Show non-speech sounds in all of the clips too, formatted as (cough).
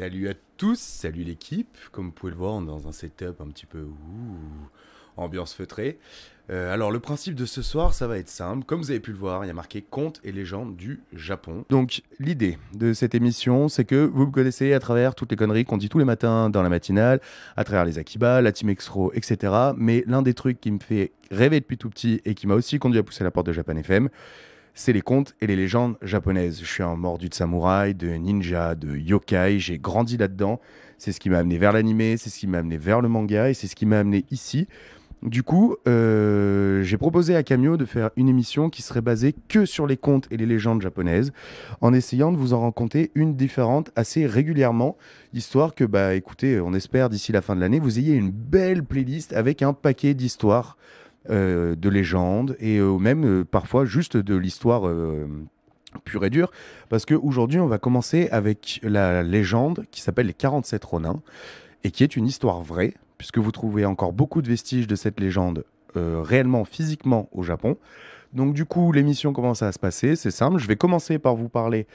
Salut à tous, salut l'équipe. Comme vous pouvez le voir, on est dans un setup un petit peu ambiance feutrée. Euh, alors le principe de ce soir, ça va être simple. Comme vous avez pu le voir, il y a marqué contes et légendes du Japon. Donc l'idée de cette émission, c'est que vous me connaissez à travers toutes les conneries qu'on dit tous les matins dans la matinale, à travers les Akiba, la Team Row, etc. Mais l'un des trucs qui me fait rêver depuis tout petit et qui m'a aussi conduit à pousser la porte de Japan FM, c'est les contes et les légendes japonaises. Je suis un mordu de samouraï, de ninja, de yokai, j'ai grandi là-dedans. C'est ce qui m'a amené vers l'anime, c'est ce qui m'a amené vers le manga et c'est ce qui m'a amené ici. Du coup, euh, j'ai proposé à Camio de faire une émission qui serait basée que sur les contes et les légendes japonaises, en essayant de vous en raconter une différente assez régulièrement, histoire que, bah, écoutez, on espère d'ici la fin de l'année, vous ayez une belle playlist avec un paquet d'histoires euh, de légendes et euh, même euh, parfois juste de l'histoire pure et dure. Parce qu'aujourd'hui, on va commencer avec la légende qui s'appelle les 47 Ronins et qui est une histoire vraie, puisque vous trouvez encore beaucoup de vestiges de cette légende réellement physiquement au Japon. Donc du coup, l'émission commence à se passer, c'est simple. Je vais commencer par vous parler,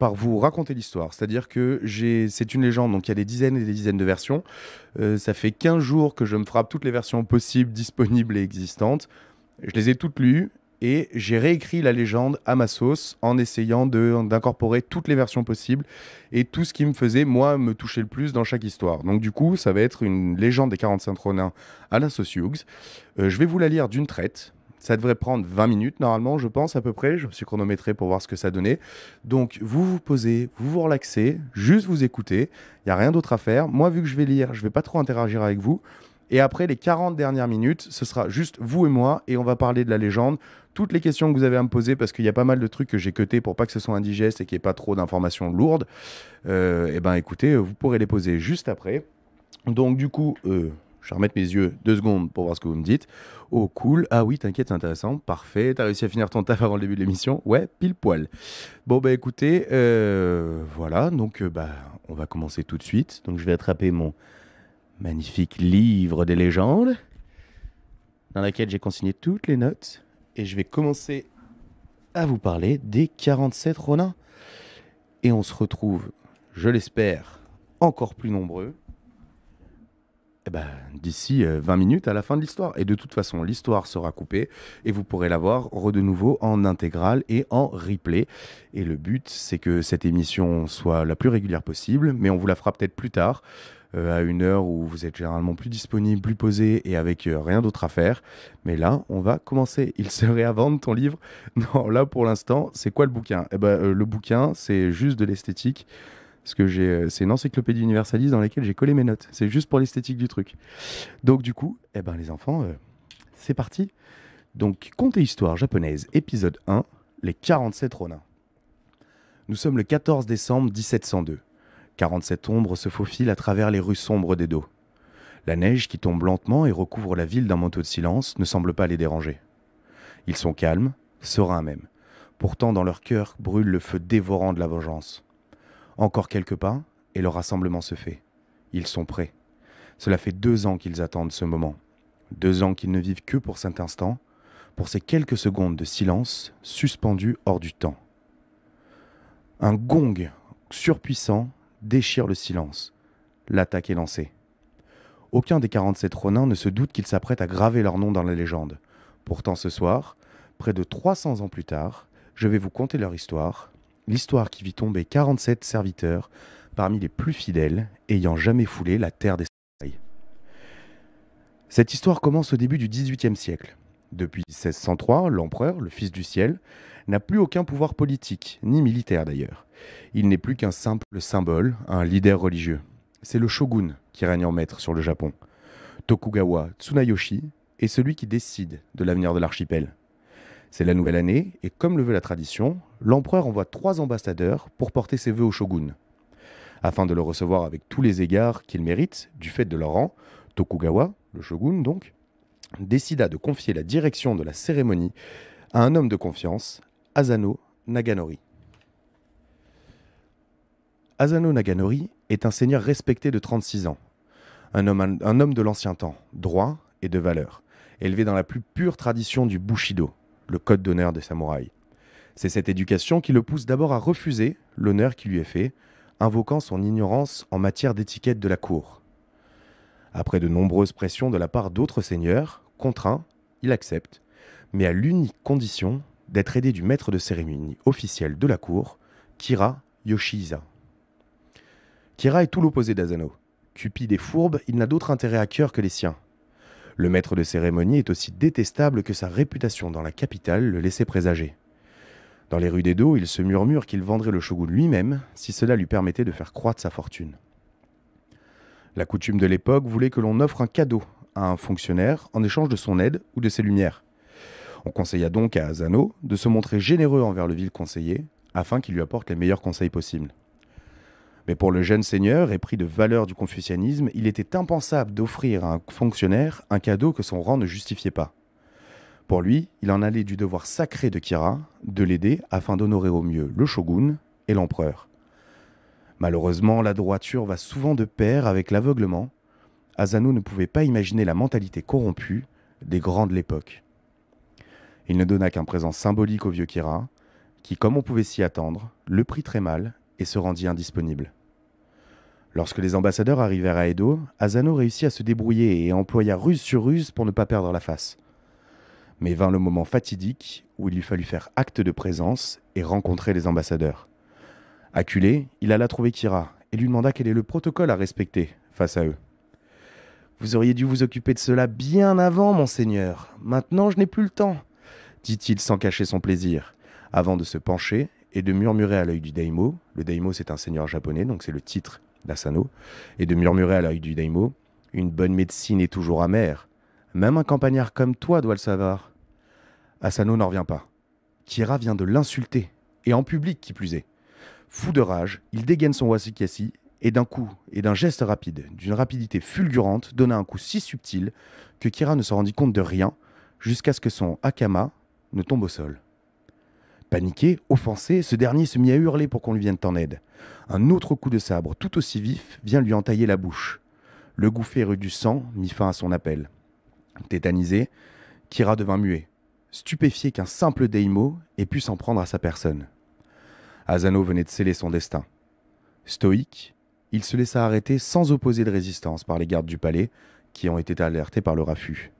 par vous raconter l'histoire. C'est-à-dire que c'est une légende, donc il y a des dizaines et des dizaines de versions. Euh, ça fait 15 jours que je me frappe toutes les versions possibles, disponibles et existantes. Je les ai toutes lues et j'ai réécrit la légende à ma sauce en essayant d'incorporer toutes les versions possibles et tout ce qui me faisait, moi, me toucher le plus dans chaque histoire. Donc du coup, ça va être une légende des 45 tronins à la Hughes. Euh, je vais vous la lire d'une traite. Ça devrait prendre 20 minutes normalement, je pense à peu près. Je me suis chronométré pour voir ce que ça donnait. Donc vous vous posez, vous vous relaxez, juste vous écoutez. Il n'y a rien d'autre à faire. Moi, vu que je vais lire, je ne vais pas trop interagir avec vous. Et après les 40 dernières minutes, ce sera juste vous et moi et on va parler de la légende. Toutes les questions que vous avez à me poser, parce qu'il y a pas mal de trucs que j'ai cutés pour pas que ce soit indigeste et qu'il n'y ait pas trop d'informations lourdes, euh, eh ben écoutez, vous pourrez les poser juste après. Donc du coup, euh, je vais remettre mes yeux deux secondes pour voir ce que vous me dites. Oh cool, ah oui, t'inquiète, c'est intéressant, parfait, t'as réussi à finir ton taf avant le début de l'émission Ouais, pile poil. Bon bah écoutez, euh, voilà, donc euh, bah on va commencer tout de suite. Donc je vais attraper mon magnifique livre des légendes, dans laquelle j'ai consigné toutes les notes, et je vais commencer à vous parler des 47 Ronins. Et on se retrouve, je l'espère, encore plus nombreux eh ben, d'ici 20 euh, minutes à la fin de l'histoire. Et de toute façon, l'histoire sera coupée et vous pourrez la voir de nouveau en intégrale et en replay. Et le but, c'est que cette émission soit la plus régulière possible, mais on vous la fera peut-être plus tard, euh, à une heure où vous êtes généralement plus disponible, plus posé et avec euh, rien d'autre à faire. Mais là, on va commencer. Il serait à vendre ton livre (laughs) Non, là pour l'instant, c'est quoi le bouquin eh ben, Le bouquin, c'est juste de l'esthétique. Parce que j'ai, euh, c'est une encyclopédie universaliste dans laquelle j'ai collé mes notes. C'est juste pour l'esthétique du truc. Donc du coup, eh ben, les enfants, euh, c'est parti. Donc, Conte Histoire japonaise, épisode 1, les 47 ronins. Nous sommes le 14 décembre 1702. 47 ombres se faufilent à travers les rues sombres d'Edo. La neige qui tombe lentement et recouvre la ville d'un manteau de silence ne semble pas les déranger. Ils sont calmes, sereins même. Pourtant, dans leur cœur brûle le feu dévorant de la vengeance. Encore quelques pas, et le rassemblement se fait. Ils sont prêts. Cela fait deux ans qu'ils attendent ce moment. Deux ans qu'ils ne vivent que pour cet instant, pour ces quelques secondes de silence suspendues hors du temps. Un gong surpuissant déchire le silence. L'attaque est lancée. Aucun des 47 Ronins ne se doute qu'ils s'apprêtent à graver leur nom dans la légende. Pourtant ce soir, près de 300 ans plus tard, je vais vous conter leur histoire, l'histoire qui vit tomber 47 serviteurs parmi les plus fidèles ayant jamais foulé la terre des soleils. Cette histoire commence au début du XVIIIe siècle. Depuis 1603, l'empereur, le fils du ciel, n'a plus aucun pouvoir politique, ni militaire d'ailleurs. Il n'est plus qu'un simple symbole, un leader religieux. C'est le shogun qui règne en maître sur le Japon. Tokugawa Tsunayoshi est celui qui décide de l'avenir de l'archipel. C'est la nouvelle année, et comme le veut la tradition, l'empereur envoie trois ambassadeurs pour porter ses vœux au shogun. Afin de le recevoir avec tous les égards qu'il mérite, du fait de leur rang, Tokugawa, le shogun donc, décida de confier la direction de la cérémonie à un homme de confiance, Asano Naganori. Asano Naganori est un seigneur respecté de 36 ans, un homme, un homme de l'ancien temps, droit et de valeur, élevé dans la plus pure tradition du Bushido, le code d'honneur des samouraïs, c'est cette éducation qui le pousse d'abord à refuser l'honneur qui lui est fait, invoquant son ignorance en matière d'étiquette de la cour. Après de nombreuses pressions de la part d'autres seigneurs, contraint, il accepte, mais à l'unique condition d'être aidé du maître de cérémonie officiel de la cour, Kira Yoshiza. Kira est tout l'opposé d'Azano. Cupide et fourbe, il n'a d'autre intérêt à cœur que les siens. Le maître de cérémonie est aussi détestable que sa réputation dans la capitale le laissait présager. Dans les rues d'Edo, il se murmure qu'il vendrait le shogun lui-même si cela lui permettait de faire croître sa fortune. La coutume de l'époque voulait que l'on offre un cadeau à un fonctionnaire en échange de son aide ou de ses lumières. On conseilla donc à Azano de se montrer généreux envers le vil conseiller afin qu'il lui apporte les meilleurs conseils possibles. Mais pour le jeune seigneur, épris de valeur du confucianisme, il était impensable d'offrir à un fonctionnaire un cadeau que son rang ne justifiait pas. Pour lui, il en allait du devoir sacré de Kira de l'aider afin d'honorer au mieux le shogun et l'empereur. Malheureusement, la droiture va souvent de pair avec l'aveuglement. Azano ne pouvait pas imaginer la mentalité corrompue des grands de l'époque. Il ne donna qu'un présent symbolique au vieux Kira, qui, comme on pouvait s'y attendre, le prit très mal et se rendit indisponible. Lorsque les ambassadeurs arrivèrent à Edo, Azano réussit à se débrouiller et employa ruse sur ruse pour ne pas perdre la face mais vint le moment fatidique où il lui fallut faire acte de présence et rencontrer les ambassadeurs. Acculé, il alla trouver Kira et lui demanda quel est le protocole à respecter face à eux. Vous auriez dû vous occuper de cela bien avant, monseigneur. Maintenant, je n'ai plus le temps, dit-il sans cacher son plaisir, avant de se pencher et de murmurer à l'œil du daimo. Le daimo, c'est un seigneur japonais, donc c'est le titre d'Asano, et de murmurer à l'œil du daimo Une bonne médecine est toujours amère, même un campagnard comme toi doit le savoir. Asano n'en revient pas. Kira vient de l'insulter, et en public qui plus est. Fou de rage, il dégaine son wasikasi et d'un coup, et d'un geste rapide, d'une rapidité fulgurante, donna un coup si subtil que Kira ne se rendit compte de rien jusqu'à ce que son Akama ne tombe au sol. Paniqué, offensé, ce dernier se mit à hurler pour qu'on lui vienne en aide. Un autre coup de sabre, tout aussi vif, vient lui entailler la bouche. Le rue du sang mit fin à son appel. Tétanisé, Kira devint muet, stupéfié qu'un simple démo ait pu s'en prendre à sa personne. Asano venait de sceller son destin. Stoïque, il se laissa arrêter sans opposer de résistance par les gardes du palais, qui ont été alertés par le raffut.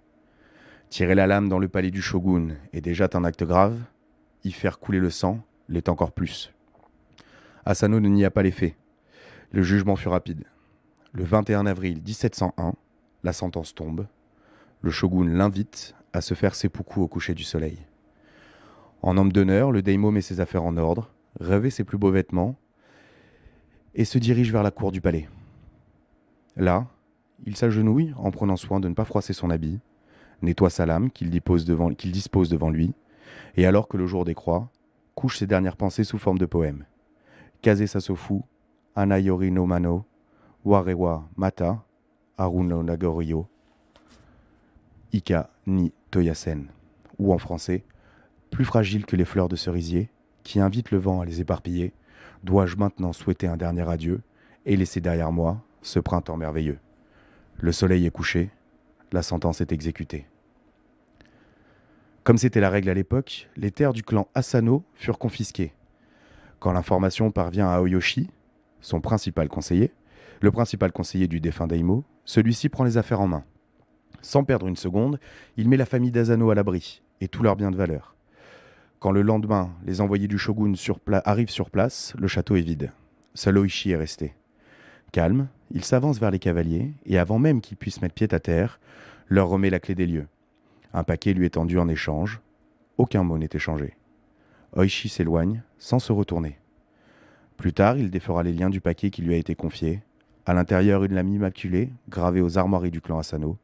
Tirer la lame dans le palais du shogun est déjà un acte grave, y faire couler le sang l'est encore plus. Asano ne nia pas les faits. Le jugement fut rapide. Le 21 avril 1701, la sentence tombe, le shogun l'invite à se faire seppuku au coucher du soleil. En homme d'honneur, le Daimo met ses affaires en ordre, revêt ses plus beaux vêtements et se dirige vers la cour du palais. Là, il s'agenouille en prenant soin de ne pas froisser son habit, nettoie sa lame qu'il dispose, devant lui, et alors que le jour décroît, couche ses dernières pensées sous forme de poème. Kaze Sasofu, Anayori no Mano, Warewa Mata, Arun no Ika ni Toyasen, ou en français, plus fragile que les fleurs de cerisier, qui invitent le vent à les éparpiller, dois-je maintenant souhaiter un dernier adieu et laisser derrière moi ce printemps merveilleux Le soleil est couché, la sentence est exécutée. Comme c'était la règle à l'époque, les terres du clan Asano furent confisquées. Quand l'information parvient à Oyoshi, son principal conseiller, le principal conseiller du défunt Daimo, celui-ci prend les affaires en main. Sans perdre une seconde, il met la famille d'Azano à l'abri et tous leurs biens de valeur. Quand le lendemain, les envoyés du shogun arrivent sur place, le château est vide. Seul Oishi est resté. Calme, il s'avance vers les cavaliers et avant même qu'ils puissent mettre pied à terre, leur remet la clé des lieux. Un paquet lui est tendu en échange. Aucun mot n'est échangé. Oishi s'éloigne sans se retourner. Plus tard, il défera les liens du paquet qui lui a été confié. À l'intérieur, une lame immaculée, gravée aux armoiries du clan Asano,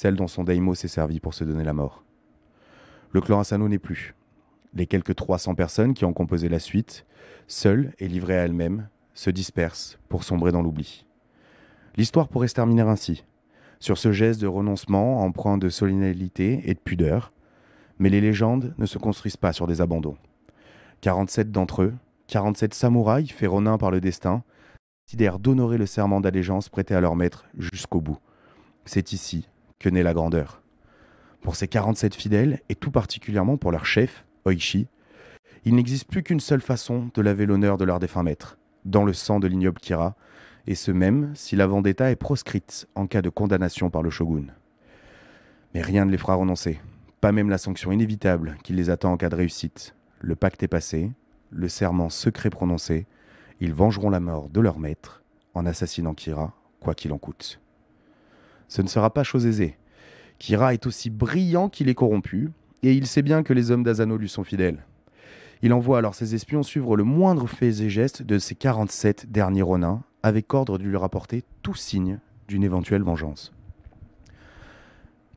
celle dont son daïmo s'est servi pour se donner la mort. Le clan Asano n'est plus. Les quelques 300 personnes qui ont composé la suite, seules et livrées à elles-mêmes, se dispersent pour sombrer dans l'oubli. L'histoire pourrait se terminer ainsi, sur ce geste de renoncement empreint de solennalité et de pudeur, mais les légendes ne se construisent pas sur des abandons. 47 d'entre eux, 47 samouraïs faits par le destin, décidèrent d'honorer le serment d'allégeance prêté à leur maître jusqu'au bout. C'est ici, que naît la grandeur. Pour ces 47 fidèles, et tout particulièrement pour leur chef, Oishi, il n'existe plus qu'une seule façon de laver l'honneur de leur défunt maître, dans le sang de l'ignoble Kira, et ce même si la vendetta est proscrite en cas de condamnation par le shogun. Mais rien ne les fera renoncer, pas même la sanction inévitable qui les attend en cas de réussite. Le pacte est passé, le serment secret prononcé, ils vengeront la mort de leur maître en assassinant Kira, quoi qu'il en coûte. Ce ne sera pas chose aisée. Kira est aussi brillant qu'il est corrompu, et il sait bien que les hommes d'Azano lui sont fidèles. Il envoie alors ses espions suivre le moindre fait et geste de ses 47 derniers Ronins, avec ordre de lui rapporter tout signe d'une éventuelle vengeance.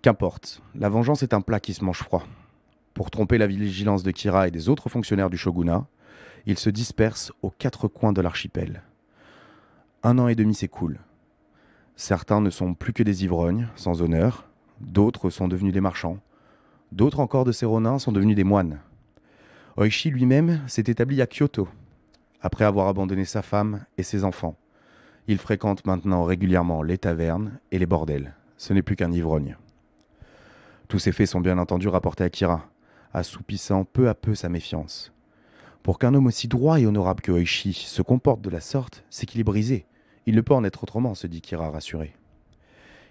Qu'importe, la vengeance est un plat qui se mange froid. Pour tromper la vigilance de Kira et des autres fonctionnaires du shogunat, ils se dispersent aux quatre coins de l'archipel. Un an et demi s'écoule. Certains ne sont plus que des ivrognes, sans honneur, d'autres sont devenus des marchands, d'autres encore de ces ronins sont devenus des moines. Oishi lui-même s'est établi à Kyoto, après avoir abandonné sa femme et ses enfants. Il fréquente maintenant régulièrement les tavernes et les bordels. Ce n'est plus qu'un ivrogne. Tous ces faits sont bien entendu rapportés à Kira, assoupissant peu à peu sa méfiance. Pour qu'un homme aussi droit et honorable que Oishi se comporte de la sorte, c'est qu'il est brisé. Il ne peut en être autrement, se dit Kira rassuré.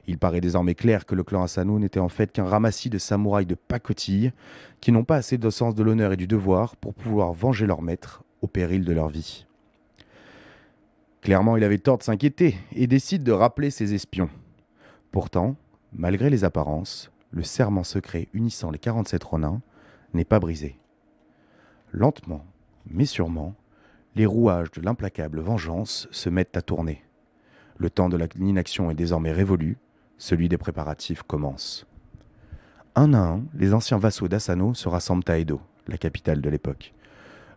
Il paraît désormais clair que le clan Asano n'était en fait qu'un ramassis de samouraïs de pacotille qui n'ont pas assez de sens de l'honneur et du devoir pour pouvoir venger leur maître au péril de leur vie. Clairement, il avait tort de s'inquiéter et décide de rappeler ses espions. Pourtant, malgré les apparences, le serment secret unissant les 47 Ronins n'est pas brisé. Lentement, mais sûrement, les rouages de l'implacable vengeance se mettent à tourner. Le temps de l'inaction est désormais révolu, celui des préparatifs commence. Un à un, les anciens vassaux d'Asano se rassemblent à Edo, la capitale de l'époque.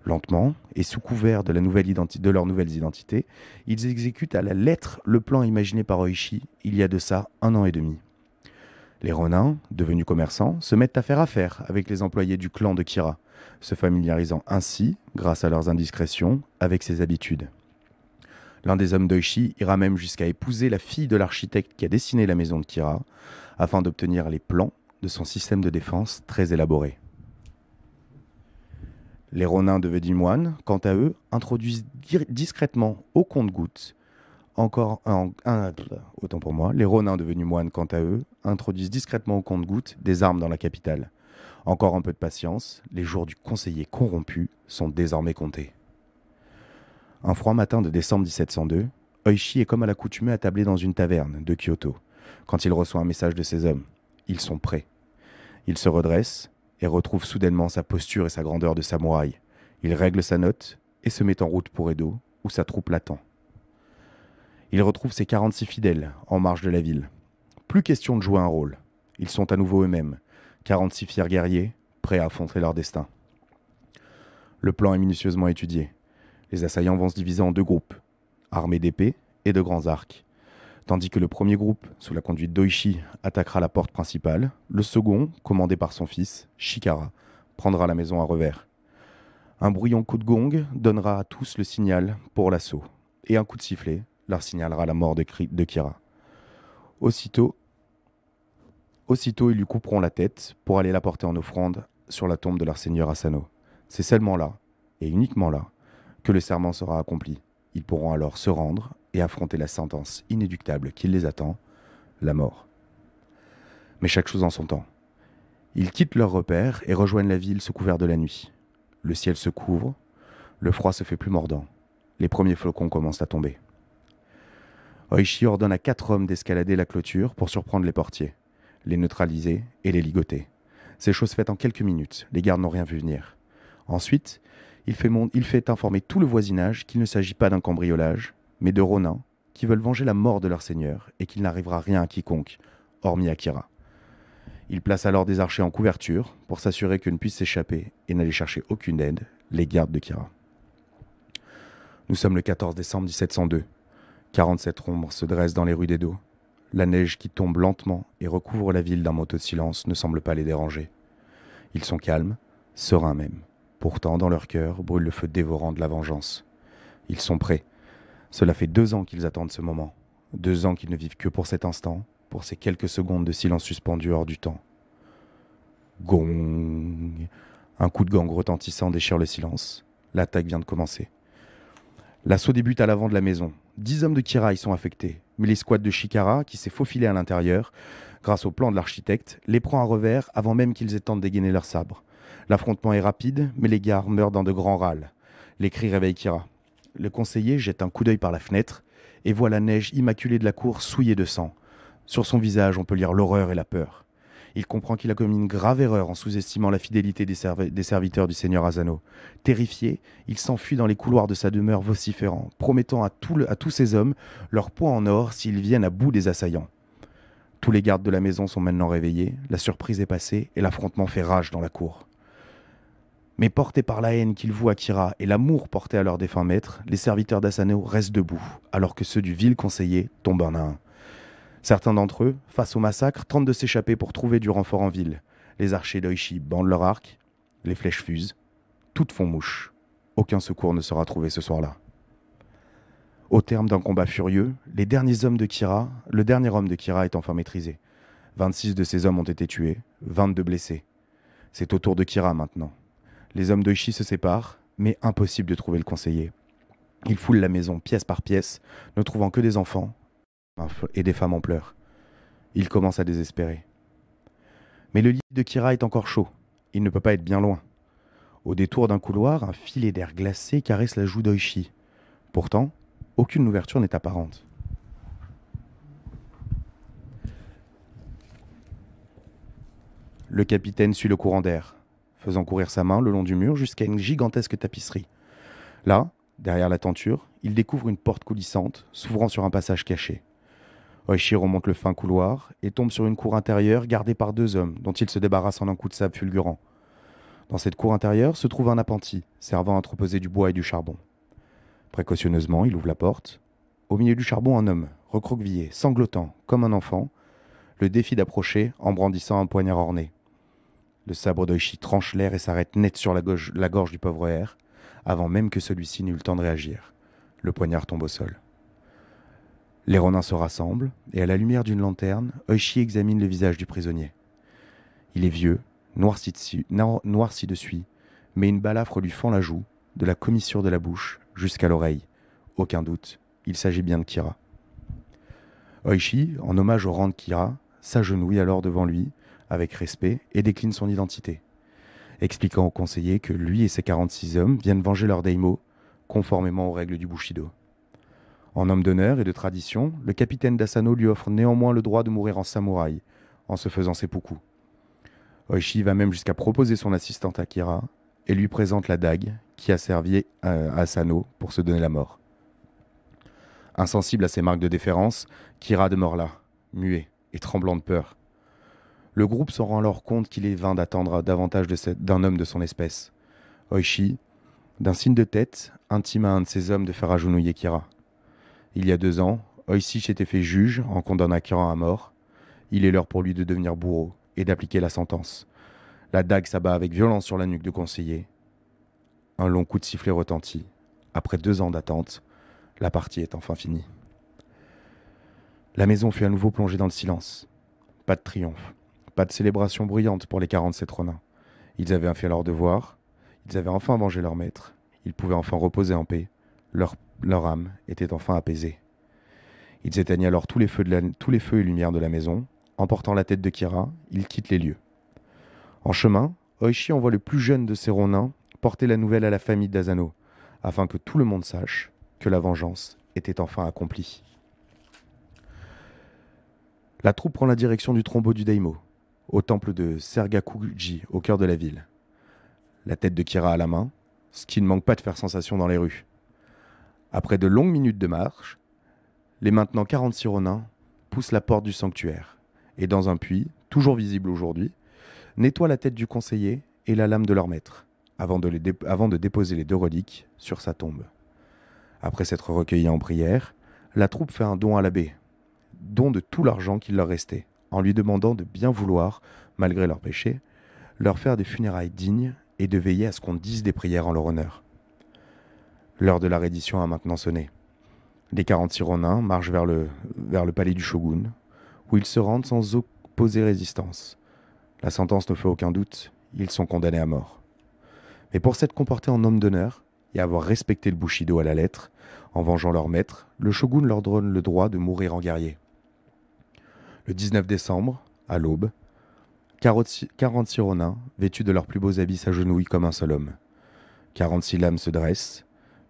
Lentement, et sous couvert de, la nouvelle de leurs nouvelles identités, ils exécutent à la lettre le plan imaginé par Oishi il y a de ça un an et demi. Les Ronins, devenus commerçants, se mettent à faire affaire avec les employés du clan de Kira, se familiarisant ainsi, grâce à leurs indiscrétions, avec ses habitudes. L'un des hommes d'Oishi ira même jusqu'à épouser la fille de l'architecte qui a dessiné la maison de Kira, afin d'obtenir les plans de son système de défense très élaboré. Les Ronins de moines, quant à eux, introduisent discrètement au compte-gouttes encore autant pour moi, les Ronins devenus moines quant à eux introduisent discrètement au compte-gouttes des armes dans la capitale. Encore un peu de patience, les jours du conseiller corrompu sont désormais comptés. Un froid matin de décembre 1702, Oishi est comme à l'accoutumée attablé dans une taverne de Kyoto. Quand il reçoit un message de ses hommes, ils sont prêts. Il se redresse et retrouve soudainement sa posture et sa grandeur de samouraï. Il règle sa note et se met en route pour Edo, où sa troupe l'attend. Il retrouve ses 46 fidèles en marge de la ville. Plus question de jouer un rôle. Ils sont à nouveau eux-mêmes. 46 fiers guerriers, prêts à affronter leur destin. Le plan est minutieusement étudié. Les assaillants vont se diviser en deux groupes, armés d'épées et de grands arcs. Tandis que le premier groupe, sous la conduite d'Oishi, attaquera la porte principale, le second, commandé par son fils, Shikara, prendra la maison à revers. Un bruyant coup de gong donnera à tous le signal pour l'assaut, et un coup de sifflet leur signalera la mort de, Kira. Aussitôt, Aussitôt, ils lui couperont la tête pour aller la porter en offrande sur la tombe de leur seigneur Asano. C'est seulement là, et uniquement là, que le serment sera accompli. Ils pourront alors se rendre et affronter la sentence inéductable qui les attend, la mort. Mais chaque chose en son temps. Ils quittent leur repère et rejoignent la ville sous couvert de la nuit. Le ciel se couvre, le froid se fait plus mordant. Les premiers flocons commencent à tomber. Oishi ordonne à quatre hommes d'escalader la clôture pour surprendre les portiers les neutraliser et les ligoter. Ces choses faites en quelques minutes, les gardes n'ont rien vu venir. Ensuite, il fait, il fait informer tout le voisinage qu'il ne s'agit pas d'un cambriolage, mais de Ronin, qui veulent venger la mort de leur seigneur et qu'il n'arrivera rien à quiconque, hormis Akira. Il place alors des archers en couverture pour s'assurer que ne puisse s'échapper et n'aller chercher aucune aide, les gardes de Kira. Nous sommes le 14 décembre 1702. 47 ombres se dressent dans les rues d'Edo. La neige qui tombe lentement et recouvre la ville d'un de silence ne semble pas les déranger. Ils sont calmes, sereins même. Pourtant, dans leur cœur brûle le feu dévorant de la vengeance. Ils sont prêts. Cela fait deux ans qu'ils attendent ce moment. Deux ans qu'ils ne vivent que pour cet instant, pour ces quelques secondes de silence suspendu hors du temps. Gong Un coup de gang retentissant déchire le silence. L'attaque vient de commencer. L'assaut débute à l'avant de la maison. Dix hommes de Kiraï sont affectés mais les de Shikara, qui s'est faufilé à l'intérieur, grâce au plan de l'architecte, les prend à revers avant même qu'ils aient temps de dégainer leurs sabres. L'affrontement est rapide, mais les gars meurent dans de grands râles. Les cris réveillent Kira. Le conseiller jette un coup d'œil par la fenêtre et voit la neige immaculée de la cour souillée de sang. Sur son visage, on peut lire l'horreur et la peur. Il comprend qu'il a commis une grave erreur en sous-estimant la fidélité des, serviteurs du seigneur Asano. Terrifié, il s'enfuit dans les couloirs de sa demeure vociférant, promettant à, à tous ses hommes leur poids en or s'ils viennent à bout des assaillants. Tous les gardes de la maison sont maintenant réveillés, la surprise est passée et l'affrontement fait rage dans la cour. Mais portés par la haine qu'ils vouent à Kira et l'amour porté à leur défunt maître, les serviteurs d'Asano restent debout, alors que ceux du vil conseiller tombent en un. Certains d'entre eux, face au massacre, tentent de s'échapper pour trouver du renfort en ville. Les archers d'Oishi bandent leur arc, les flèches fusent, toutes font mouche. Aucun secours ne sera trouvé ce soir-là. Au terme d'un combat furieux, les derniers hommes de Kira, le dernier homme de Kira est enfin maîtrisé. 26 de ces hommes ont été tués, 22 blessés. C'est au tour de Kira maintenant. Les hommes d'Oishi se séparent, mais impossible de trouver le conseiller. Ils foulent la maison pièce par pièce, ne trouvant que des enfants, et des femmes en pleurs. Il commence à désespérer. Mais le lit de Kira est encore chaud. Il ne peut pas être bien loin. Au détour d'un couloir, un filet d'air glacé caresse la joue d'Oishi. Pourtant, aucune ouverture n'est apparente. Le capitaine suit le courant d'air, faisant courir sa main le long du mur jusqu'à une gigantesque tapisserie. Là, derrière la tenture, il découvre une porte coulissante s'ouvrant sur un passage caché. Oishi remonte le fin couloir et tombe sur une cour intérieure gardée par deux hommes, dont il se débarrasse en un coup de sable fulgurant. Dans cette cour intérieure se trouve un appentis, servant à entreposer du bois et du charbon. Précautionneusement, il ouvre la porte. Au milieu du charbon, un homme, recroquevillé, sanglotant, comme un enfant, le défie d'approcher en brandissant un poignard orné. Le sabre d'Oishi tranche l'air et s'arrête net sur la, la gorge du pauvre air, avant même que celui-ci n'eût le temps de réagir. Le poignard tombe au sol. Les Ronins se rassemblent, et à la lumière d'une lanterne, Oishi examine le visage du prisonnier. Il est vieux, noirci de, dessus mais une balafre lui fend la joue, de la commissure de la bouche jusqu'à l'oreille. Aucun doute, il s'agit bien de Kira. Oishi, en hommage au rang de Kira, s'agenouille alors devant lui, avec respect, et décline son identité, expliquant au conseiller que lui et ses 46 hommes viennent venger leur Daimo, conformément aux règles du Bushido. En homme d'honneur et de tradition, le capitaine d'Asano lui offre néanmoins le droit de mourir en samouraï, en se faisant ses seppuku. Oishi va même jusqu'à proposer son assistante Kira, et lui présente la dague qui a servi à euh, Asano pour se donner la mort. Insensible à ces marques de déférence, Kira demeure là, muet et tremblant de peur. Le groupe s'en rend alors compte qu'il est vain d'attendre davantage d'un homme de son espèce. Oishi, d'un signe de tête, intime à un de ses hommes de faire agenouiller Kira il y a deux ans, Oisich était fait juge en condamnant Kiran à mort. Il est l'heure pour lui de devenir bourreau et d'appliquer la sentence. La dague s'abat avec violence sur la nuque du conseiller. Un long coup de sifflet retentit. Après deux ans d'attente, la partie est enfin finie. La maison fut à nouveau plongée dans le silence. Pas de triomphe, pas de célébration bruyante pour les 47 Ronins. Ils avaient fait leur devoir, ils avaient enfin mangé leur maître, ils pouvaient enfin reposer en paix, leur leur âme était enfin apaisée. Ils éteignent alors tous les feux, de tous les feux et lumières de la maison. Emportant la tête de Kira, ils quittent les lieux. En chemin, Oishi envoie le plus jeune de ses ronins porter la nouvelle à la famille d'Azano, afin que tout le monde sache que la vengeance était enfin accomplie. La troupe prend la direction du trombeau du Daimo, au temple de Sergakuji, au cœur de la ville. La tête de Kira à la main, ce qui ne manque pas de faire sensation dans les rues. Après de longues minutes de marche, les maintenant 46 ronins poussent la porte du sanctuaire et dans un puits, toujours visible aujourd'hui, nettoient la tête du conseiller et la lame de leur maître avant de, avant de déposer les deux reliques sur sa tombe. Après s'être recueillis en prière, la troupe fait un don à l'abbé, don de tout l'argent qu'il leur restait, en lui demandant de bien vouloir, malgré leurs péchés, leur faire des funérailles dignes et de veiller à ce qu'on dise des prières en leur honneur. L'heure de la reddition a maintenant sonné. Les 46 Ronins marchent vers le, vers le palais du shogun, où ils se rendent sans opposer résistance. La sentence ne fait aucun doute, ils sont condamnés à mort. Mais pour s'être comportés en homme d'honneur et avoir respecté le Bushido à la lettre, en vengeant leur maître, le shogun leur donne le droit de mourir en guerrier. Le 19 décembre, à l'aube, 46 Ronins, vêtus de leurs plus beaux habits, s'agenouillent comme un seul homme. 46 lames se dressent,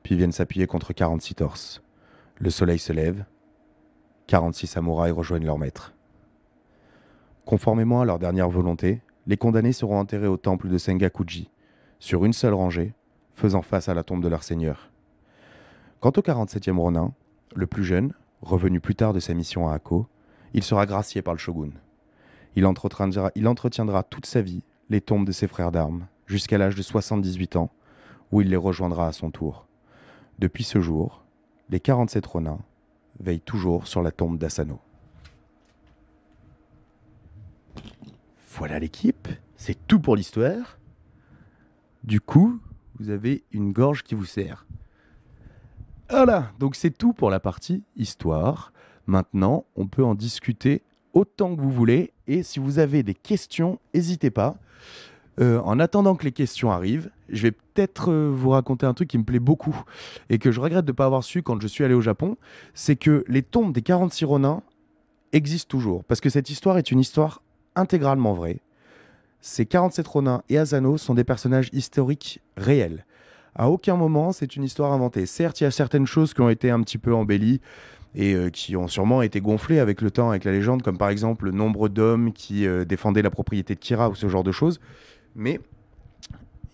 puis viennent s'appuyer contre 46 torses. Le soleil se lève, 46 samouraïs rejoignent leur maître. Conformément à leur dernière volonté, les condamnés seront enterrés au temple de Sengakuji, sur une seule rangée, faisant face à la tombe de leur seigneur. Quant au 47e Ronin, le plus jeune, revenu plus tard de sa mission à Akko, il sera gracié par le shogun. Il entretiendra, il entretiendra toute sa vie les tombes de ses frères d'armes, jusqu'à l'âge de 78 ans, où il les rejoindra à son tour. Depuis ce jour, les 47 Ronins veillent toujours sur la tombe d'Asano. Voilà l'équipe, c'est tout pour l'histoire. Du coup, vous avez une gorge qui vous sert. Voilà, donc c'est tout pour la partie histoire. Maintenant, on peut en discuter autant que vous voulez. Et si vous avez des questions, n'hésitez pas. Euh, en attendant que les questions arrivent, je vais peut-être euh, vous raconter un truc qui me plaît beaucoup et que je regrette de ne pas avoir su quand je suis allé au Japon, c'est que les tombes des 46 Ronins existent toujours, parce que cette histoire est une histoire intégralement vraie. Ces 47 Ronins et Asano sont des personnages historiques réels. À aucun moment, c'est une histoire inventée. Certes, il y a certaines choses qui ont été un petit peu embellies, et euh, qui ont sûrement été gonflées avec le temps, avec la légende, comme par exemple le nombre d'hommes qui euh, défendaient la propriété de Kira ou ce genre de choses. Mais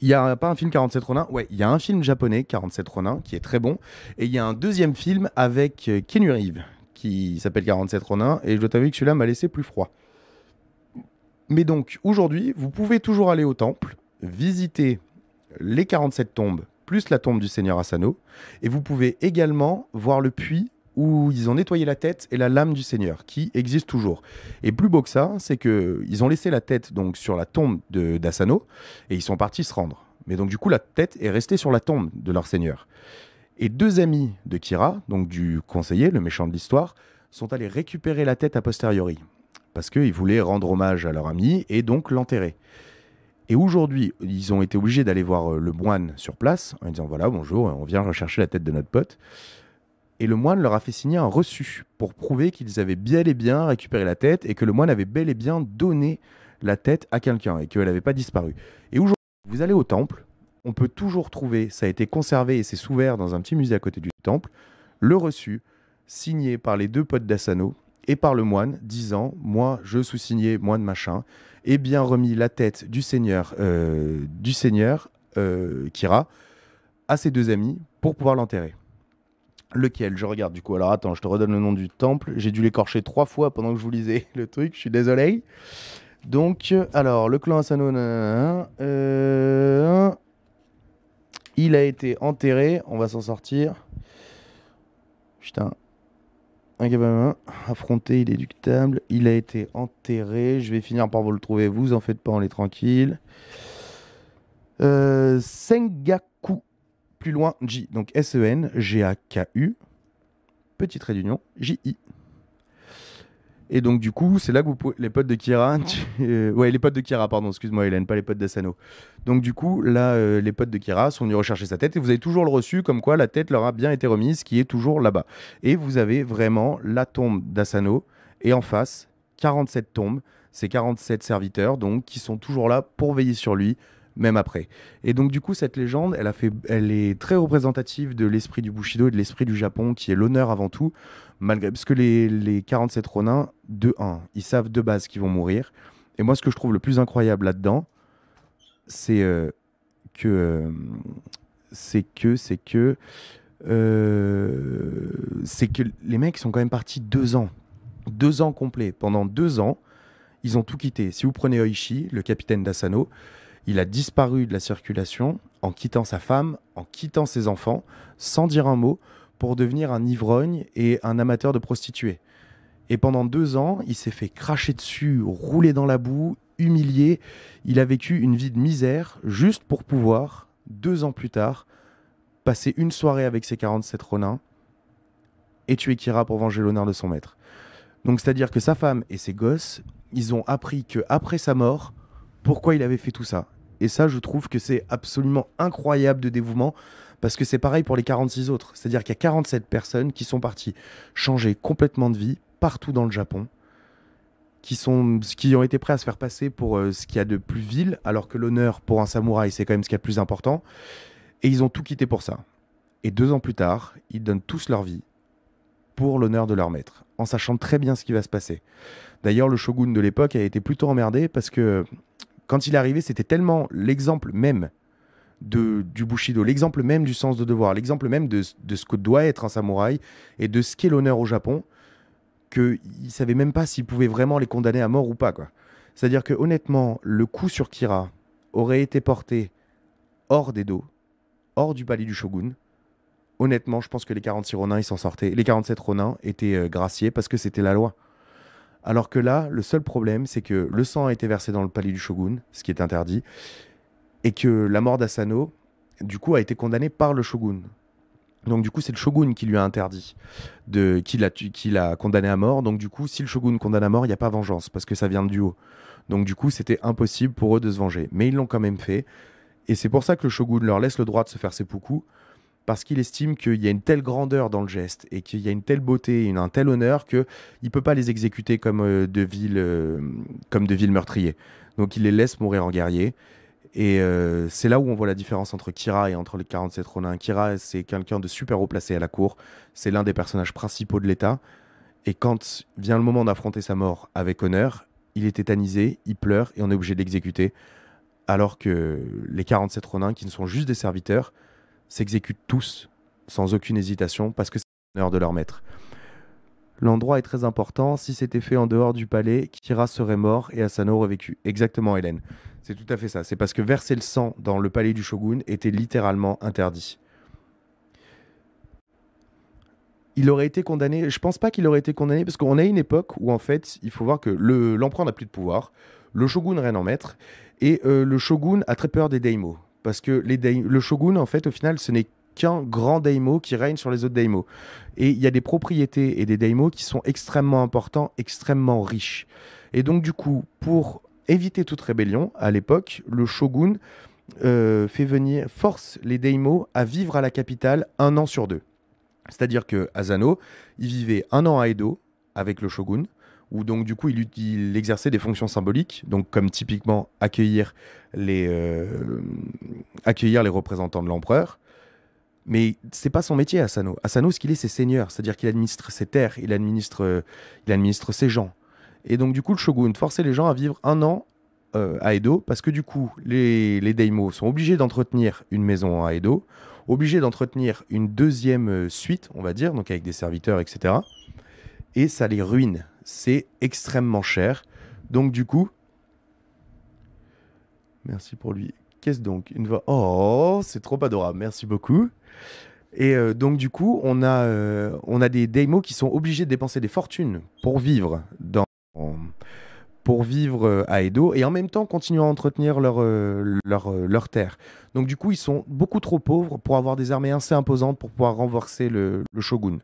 il y a pas un film 47 Ronin, ouais, il y a un film japonais 47 Ronin qui est très bon, et il y a un deuxième film avec euh, Ken Reeves qui s'appelle 47 Ronin, et je dois t'avouer que celui-là m'a laissé plus froid. Mais donc aujourd'hui, vous pouvez toujours aller au temple, visiter les 47 tombes plus la tombe du Seigneur Asano, et vous pouvez également voir le puits où ils ont nettoyé la tête et la lame du Seigneur, qui existe toujours. Et plus beau que ça, c'est qu'ils ont laissé la tête donc sur la tombe d'Asano et ils sont partis se rendre. Mais donc du coup, la tête est restée sur la tombe de leur Seigneur. Et deux amis de Kira, donc du conseiller, le méchant de l'histoire, sont allés récupérer la tête a posteriori, parce qu'ils voulaient rendre hommage à leur ami et donc l'enterrer. Et aujourd'hui, ils ont été obligés d'aller voir euh, le moine sur place en disant voilà, bonjour, on vient rechercher la tête de notre pote et le moine leur a fait signer un reçu pour prouver qu'ils avaient bel et bien récupéré la tête et que le moine avait bel et bien donné la tête à quelqu'un et qu'elle n'avait pas disparu. Et aujourd'hui, vous allez au temple, on peut toujours trouver, ça a été conservé et c'est ouvert dans un petit musée à côté du temple, le reçu signé par les deux potes d'Asano et par le moine disant Moi, je sous-signais moine machin, et bien remis la tête du seigneur, euh, du seigneur euh, Kira à ses deux amis pour pouvoir l'enterrer. Lequel Je regarde du coup. Alors attends, je te redonne le nom du temple. J'ai dû l'écorcher trois fois pendant que je vous lisais (laughs) le truc. Je suis désolé. Donc, alors, le clan Asano, euh, il a été enterré. On va s'en sortir. Putain. Un gamin bah, bah, bah. affronté, il est ductable. Il a été enterré. Je vais finir par vous le trouver. Vous en faites pas, on est tranquille. Euh, Sengaku plus loin, J. Donc S-E-N-G-A-K-U. Petit trait d'union, J-I. Et donc, du coup, c'est là que vous pouvez... les potes de Kira. ouais, euh, les potes de Kira, pardon, excuse-moi, Hélène, pas les potes d'Asano. Donc, du coup, là, euh, les potes de Kira sont venus rechercher sa tête et vous avez toujours le reçu, comme quoi la tête leur a bien été remise, qui est toujours là-bas. Et vous avez vraiment la tombe d'Asano et en face, 47 tombes, ces 47 serviteurs, donc, qui sont toujours là pour veiller sur lui, même après. Et donc du coup, cette légende, elle, a fait, elle est très représentative de l'esprit du Bushido et de l'esprit du Japon, qui est l'honneur avant tout, malgré parce que les, les 47 ronins, de 1, ils savent de base qu'ils vont mourir. Et moi, ce que je trouve le plus incroyable là-dedans, c'est euh, que... Euh, c'est que... C'est que... Euh, c'est que les mecs sont quand même partis deux ans. Deux ans complets. Pendant deux ans, ils ont tout quitté. Si vous prenez Oishi, le capitaine d'Asano, il a disparu de la circulation en quittant sa femme, en quittant ses enfants, sans dire un mot, pour devenir un ivrogne et un amateur de prostituées. Et pendant deux ans, il s'est fait cracher dessus, rouler dans la boue, humilié. Il a vécu une vie de misère juste pour pouvoir, deux ans plus tard, passer une soirée avec ses 47 Ronins et tuer Kira pour venger l'honneur de son maître. Donc c'est-à-dire que sa femme et ses gosses, ils ont appris que sa mort, pourquoi il avait fait tout ça. Et ça, je trouve que c'est absolument incroyable de dévouement, parce que c'est pareil pour les 46 autres. C'est-à-dire qu'il y a 47 personnes qui sont parties changer complètement de vie partout dans le Japon, qui, sont, qui ont été prêts à se faire passer pour euh, ce qu'il y a de plus vil, alors que l'honneur pour un samouraï, c'est quand même ce qu'il y a de plus important. Et ils ont tout quitté pour ça. Et deux ans plus tard, ils donnent tous leur vie pour l'honneur de leur maître, en sachant très bien ce qui va se passer. D'ailleurs, le shogun de l'époque a été plutôt emmerdé parce que quand il est arrivé, c'était tellement l'exemple même du Bushido, l'exemple même du sens de devoir, l'exemple même de, ce que doit être un samouraï et de ce qu'est l'honneur au Japon, qu'il ne savait même pas s'il pouvait vraiment les condamner à mort ou pas. C'est-à-dire que honnêtement, le coup sur Kira aurait été porté hors des dos, hors du palais du shogun, honnêtement, je pense que les 46 Ronins, ils s'en sortaient. Les 47 Ronins étaient euh, graciés parce que c'était la loi. Alors que là, le seul problème, c'est que le sang a été versé dans le palais du shogun, ce qui est interdit, et que la mort d'Asano, du coup, a été condamnée par le shogun. Donc du coup, c'est le shogun qui lui a interdit, de, qui l'a condamné à mort. Donc du coup, si le shogun condamne à mort, il n'y a pas vengeance, parce que ça vient du haut. Donc du coup, c'était impossible pour eux de se venger. Mais ils l'ont quand même fait. Et c'est pour ça que le shogun leur laisse le droit de se faire seppuku, parce qu'il estime qu'il y a une telle grandeur dans le geste et qu'il y a une telle beauté, une, un tel honneur qu'il ne peut pas les exécuter comme, euh, de villes, euh, meurtriers. Donc il les laisse mourir en guerrier. Et euh, c'est là où on voit la différence entre Kira et entre les 47 Ronin. Kira, c'est quelqu'un de super haut placé à la cour. C'est l'un des personnages principaux de l'État. Et quand vient le moment d'affronter sa mort avec honneur, il est tétanisé, il pleure et on est obligé de l'exécuter. Alors que les 47 Ronin, qui ne sont juste des serviteurs, s'exécutent tous sans aucune hésitation parce que c'est l'honneur de leur maître. L'endroit est très important. Si c'était fait en dehors du palais, Kira serait mort et Asano aurait vécu. Exactement, Hélène. C'est tout à fait ça. C'est parce que verser le sang dans le palais du shogun était littéralement interdit. Il aurait été condamné. Je pense pas qu'il aurait été condamné parce qu'on a une époque où en fait, il faut voir que l'empereur n'a plus de pouvoir, le shogun règne en maître et euh, le shogun a très peur des daimos. Parce que le shogun, en fait, au final, ce n'est qu'un grand daimo qui règne sur les autres daimyo. Et il y a des propriétés et des daimyo qui sont extrêmement importants, extrêmement riches. Et donc, du coup, pour éviter toute rébellion, à l'époque, le shogun euh, fait venir, force les daimyo à vivre à la capitale un an sur deux. C'est-à-dire que Asano, il vivait un an à Edo avec le shogun, où donc du coup il, exerçait des fonctions symboliques, donc comme typiquement euh, accueillir les, représentants de l'empereur. Mais c'est pas son métier, Asano. Asano, ce qu'il est, c'est seigneur, c'est-à-dire qu'il administre ses terres, il administre, euh, ses gens. Et donc du coup, le shogun forçait les gens à vivre un an euh, à Edo, parce que du coup, les, les daimos sont obligés d'entretenir une maison à Edo, obligés d'entretenir une deuxième suite, on va dire, donc avec des serviteurs, etc. Et ça les ruine c'est extrêmement cher. Donc du coup, merci pour lui. Qu'est-ce donc Une voix. Oh, c'est trop adorable. Merci beaucoup. Et euh, donc du coup, on a, euh, on a des daimos qui sont obligés de dépenser des fortunes pour vivre dans pour vivre euh, à Edo et en même temps continuer à entretenir leur, leur, terre. Donc du coup, ils sont beaucoup trop pauvres pour avoir des armées assez imposantes pour pouvoir renforcer le shogun.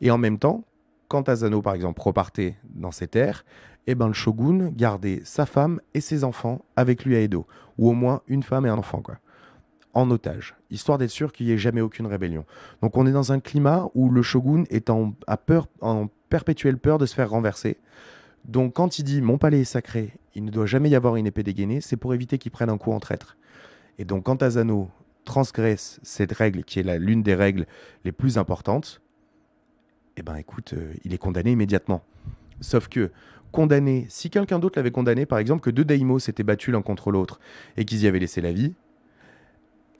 Et en même temps, quand Asano, par exemple, repartait dans ses terres, eh ben, le shogun gardait sa femme et ses enfants avec lui à Edo, ou au moins une femme et un enfant, quoi, en otage, histoire d'être sûr qu'il n'y ait jamais aucune rébellion. Donc on est dans un climat où le shogun est en, peur, en perpétuelle peur de se faire renverser. Donc quand il dit mon palais est sacré, il ne doit jamais y avoir une épée dégainée, c'est pour éviter qu'il prenne un coup en traître. Et donc quand Asano transgresse cette règle, qui est l'une des règles les plus importantes, eh ben écoute, euh, il est condamné immédiatement. Sauf que condamné, si quelqu'un d'autre l'avait condamné, par exemple que deux daimos s'étaient battus l'un contre l'autre et qu'ils y avaient laissé la vie,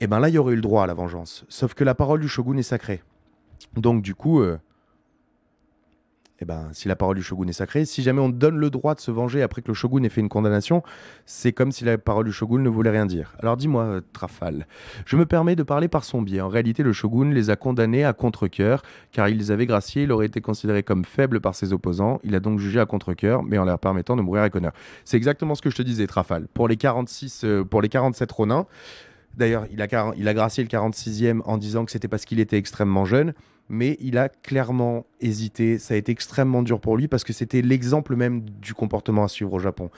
eh ben là il y aurait eu le droit à la vengeance. Sauf que la parole du shogun est sacrée. Donc du coup, euh, eh ben, si la parole du shogun est sacrée, si jamais on donne le droit de se venger après que le shogun ait fait une condamnation, c'est comme si la parole du shogun ne voulait rien dire. Alors dis-moi, euh, Trafal, je me permets de parler par son biais. En réalité, le shogun les a condamnés à contre-coeur, car il les avait graciés, il aurait été considéré comme faible par ses opposants, il a donc jugé à contre-coeur, mais en leur permettant de mourir à honneur. C'est exactement ce que je te disais, Trafal. Pour les 46, euh, pour les 47 Ronins, d'ailleurs, il a, il a gracié le 46e en disant que c'était parce qu'il était extrêmement jeune mais il a clairement hésité. Ça a été extrêmement dur pour lui parce que c'était l'exemple même du comportement à suivre au Japon.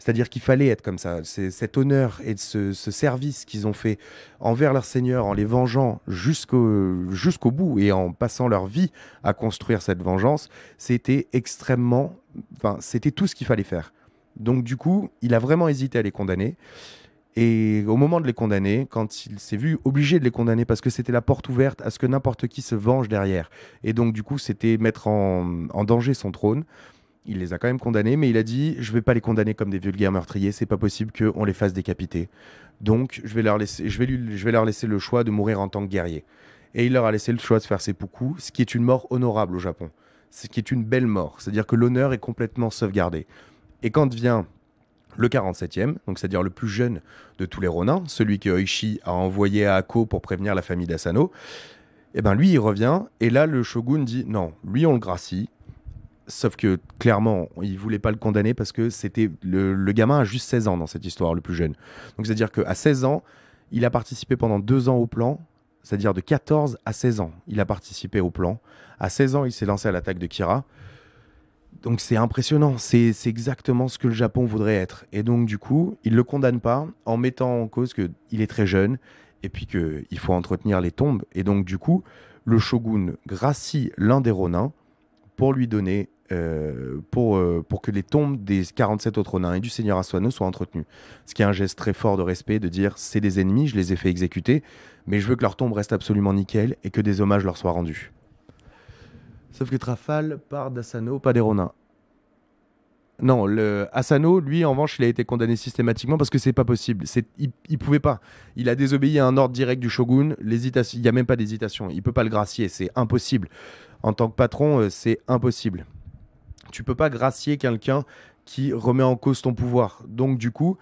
C'est-à-dire qu'il fallait être comme ça. C'est cet honneur et ce, service qu'ils ont fait envers leur Seigneur en les vengeant jusqu'au jusqu'au bout et en passant leur vie à construire cette vengeance, c'était extrêmement. Enfin, c'était tout ce qu'il fallait faire. Donc, du coup, il a vraiment hésité à les condamner. Et au moment de les condamner, quand il s'est vu obligé de les condamner parce que c'était la porte ouverte à ce que n'importe qui se venge derrière, et donc du coup c'était mettre en, danger son trône, il les a quand même condamnés, mais il a dit je vais pas les condamner comme des vulgaires meurtriers, c'est pas possible qu'on les fasse décapiter. Donc je vais, leur laisser, je, vais leur laisser le choix de mourir en tant que guerrier. Et il leur a laissé le choix de faire ses poucous, ce qui est une mort honorable au Japon, ce qui est une belle mort, c'est-à-dire que l'honneur est complètement sauvegardé. Et quand vient le 47e, donc c'est-à-dire le plus jeune de tous les Ronins, celui que Oishi a envoyé à Akko pour prévenir la famille d'Asano, et eh ben lui il revient et là le shogun dit non, lui on le gracie. Sauf que clairement, il voulait pas le condamner parce que c'était le, gamin a juste 16 ans dans cette histoire, le plus jeune. Donc c'est-à-dire qu'à 16 ans, il a participé pendant deux ans au plan, c'est-à-dire de 14 à 16 ans, il a participé au plan. À 16 ans, il s'est lancé à l'attaque de Kira donc c'est impressionnant, c'est exactement ce que le Japon voudrait être. Et donc du coup, il ne le condamne pas en mettant en cause qu'il est très jeune et puis qu'il faut entretenir les tombes. Et donc du coup, le shogun gracie l'un des Ronins pour lui donner, euh, pour, euh, pour que les tombes des 47 autres Ronins et du seigneur Aswano soient entretenues. Ce qui est un geste très fort de respect, de dire c'est des ennemis, je les ai fait exécuter, mais je veux que leurs tombes restent absolument nickel et que des hommages leur soient rendus. Sauf que Trafal part d'Asano, pas Non, le Asano, lui, en revanche, il a été condamné systématiquement parce que c'est pas possible. C'est, il, il, pouvait pas. Il a désobéi à un ordre direct du shogun. il n'y a même pas d'hésitation. Il peut pas le gracier. C'est impossible. En tant que patron, euh, c'est impossible. Tu peux pas gracier quelqu'un qui remet en cause ton pouvoir. Donc, du coup,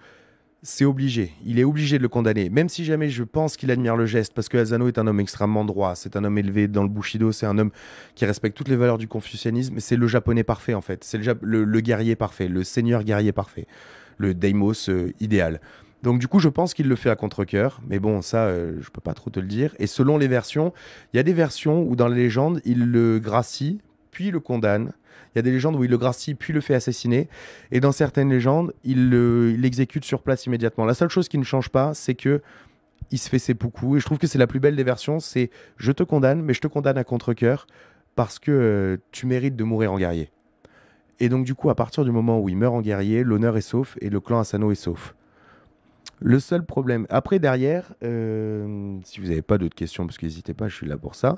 c'est obligé. Il est obligé de le condamner, même si jamais je pense qu'il admire le geste, parce que Asano est un homme extrêmement droit, c'est un homme élevé dans le Bushido, c'est un homme qui respecte toutes les valeurs du confucianisme, c'est le japonais parfait en fait, c'est le, guerrier parfait, le seigneur guerrier parfait, le Deimos euh, idéal. Donc du coup, je pense qu'il le fait à contre-cœur, mais bon, ça, euh, je peux pas trop te le dire. Et selon les versions, il y a des versions où dans la légende, il le gracie, puis le condamne. Il y a des légendes où il le gracie, puis le fait assassiner. Et dans certaines légendes, il l'exécute sur place immédiatement. La seule chose qui ne change pas, c'est que il se fait ses poucous. Et je trouve que c'est la plus belle des versions. C'est je te condamne, mais je te condamne à contre-coeur parce que euh, tu mérites de mourir en guerrier. Et donc, du coup, à partir du moment où il meurt en guerrier, l'honneur est sauf et le clan Asano est sauf. Le seul problème. Après, derrière, euh, si vous n'avez pas d'autres questions, parce qu'hésitez pas, je suis là pour ça.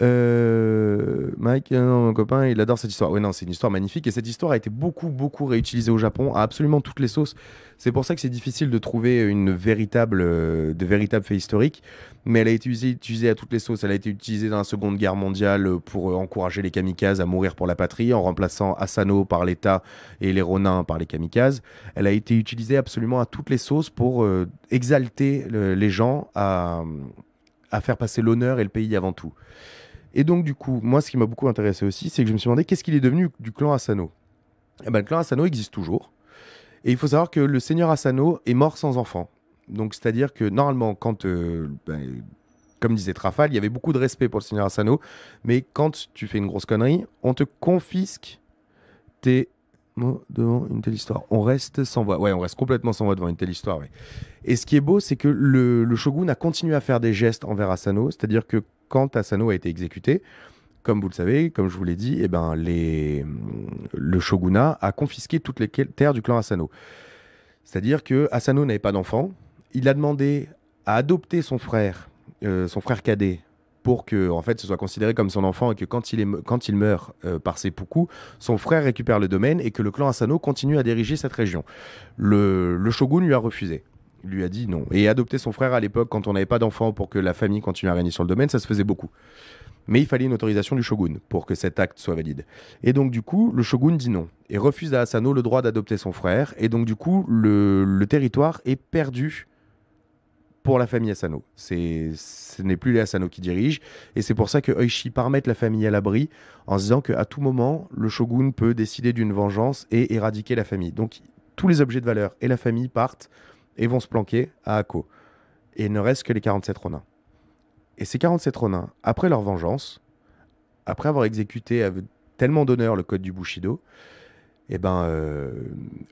Euh, Mike, euh, mon copain, il adore cette histoire. Oui, non, c'est une histoire magnifique. Et cette histoire a été beaucoup, beaucoup réutilisée au Japon, à absolument toutes les sauces. C'est pour ça que c'est difficile de trouver une véritable, euh, de véritables faits historiques. Mais elle a été utilisée, à toutes les sauces. Elle a été utilisée dans la Seconde Guerre mondiale pour encourager les kamikazes à mourir pour la patrie, en remplaçant Asano par l'État et les Ronin par les kamikazes. Elle a été utilisée absolument à toutes les sauces pour exalter les gens à, à faire passer l'honneur et le pays avant tout. Et donc, du coup, moi, ce qui m'a beaucoup intéressé aussi, c'est que je me suis demandé qu'est-ce qu'il est devenu du clan Asano eh ben, Le clan Asano existe toujours. Et il faut savoir que le seigneur Asano est mort sans enfant. Donc, c'est-à-dire que normalement, quand. Euh, ben, comme disait Trafal, il y avait beaucoup de respect pour le seigneur Asano, mais quand tu fais une grosse connerie, on te confisque tes devant une telle histoire. On reste sans voix. Ouais, on reste complètement sans voix devant une telle histoire. Et ce qui est beau, c'est que le, shogun a continué à faire des gestes envers Asano. C'est-à-dire que quand Asano a été exécuté, comme vous le savez, comme je vous l'ai dit, eh ben, les, le shogunat a confisqué toutes les terres du clan Asano. C'est-à-dire que Asano n'avait pas d'enfant. Il a demandé à adopter son frère, euh, son frère cadet, pour que en fait ce soit considéré comme son enfant et que quand il, est, quand il meurt euh, par ses pukus, son frère récupère le domaine et que le clan Asano continue à diriger cette région. Le, shogun lui a refusé lui a dit non. Et adopter son frère à l'époque, quand on n'avait pas d'enfant pour que la famille continue à régner sur le domaine, ça se faisait beaucoup. Mais il fallait une autorisation du shogun pour que cet acte soit valide. Et donc, du coup, le shogun dit non et refuse à Asano le droit d'adopter son frère. Et donc, du coup, le territoire est perdu pour la famille Asano. Ce n'est plus les Asano qui dirigent. Et c'est pour ça que Oishi part mettre la famille à l'abri en se disant qu'à tout moment, le shogun peut décider d'une vengeance et éradiquer la famille. Donc tous les objets de valeur et la famille partent et vont se planquer à Ako Et il ne reste que les 47 Ronins. Et ces 47 Ronins, après leur vengeance, après avoir exécuté avec tellement d'honneur le code du Bushido, et eh ben, euh,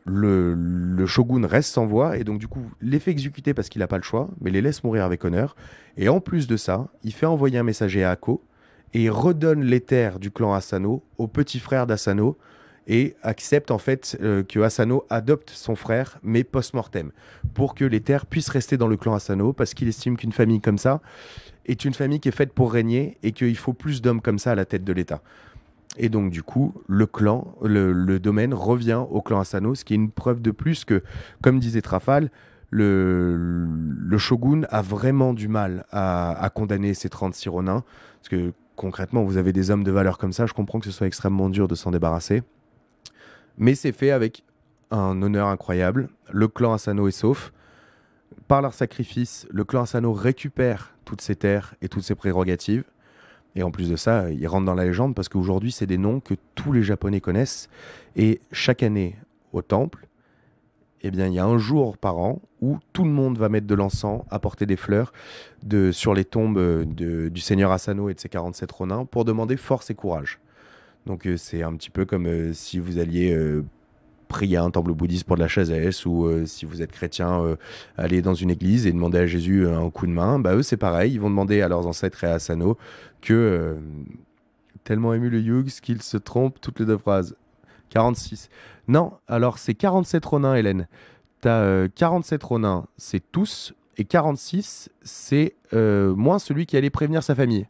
le, shogun reste sans voix et donc du coup les fait exécuter parce qu'il n'a pas le choix, mais les laisse mourir avec honneur. Et en plus de ça, il fait envoyer un messager à Akko et redonne les terres du clan Asano au petit frère d'Asano et accepte en fait euh, que Asano adopte son frère mais post-mortem pour que les terres puissent rester dans le clan Asano parce qu'il estime qu'une famille comme ça est une famille qui est faite pour régner et qu'il faut plus d'hommes comme ça à la tête de l'État. Et donc, du coup, le clan, le, domaine revient au clan Asano, ce qui est une preuve de plus que, comme disait Trafal, le, shogun a vraiment du mal à, condamner ces 36 ronins. Parce que concrètement, vous avez des hommes de valeur comme ça, je comprends que ce soit extrêmement dur de s'en débarrasser. Mais c'est fait avec un honneur incroyable. Le clan Asano est sauf. Par leur sacrifice, le clan Asano récupère toutes ses terres et toutes ses prérogatives. Et en plus de ça, ils rentrent dans la légende parce qu'aujourd'hui, c'est des noms que tous les Japonais connaissent. Et chaque année, au temple, eh bien, il y a un jour par an où tout le monde va mettre de l'encens, apporter des fleurs de, sur les tombes euh, du seigneur Asano et de ses 47 ronins pour demander force et courage. Donc euh, c'est un petit peu comme euh, si vous alliez Prier à un temple bouddhiste pour de la s, ou euh, si vous êtes chrétien, aller euh, allez dans une église et demander à Jésus euh, un coup de main. Bah, eux, c'est pareil. Ils vont demander à leurs ancêtres et à Sano que. tellement ému le Hughes qu'il se trompe toutes les deux phrases. 46. Non, alors c'est 47 Ronin, Hélène. T'as 47 Ronin, c'est tous, et 46, c'est moins celui qui allait prévenir sa famille.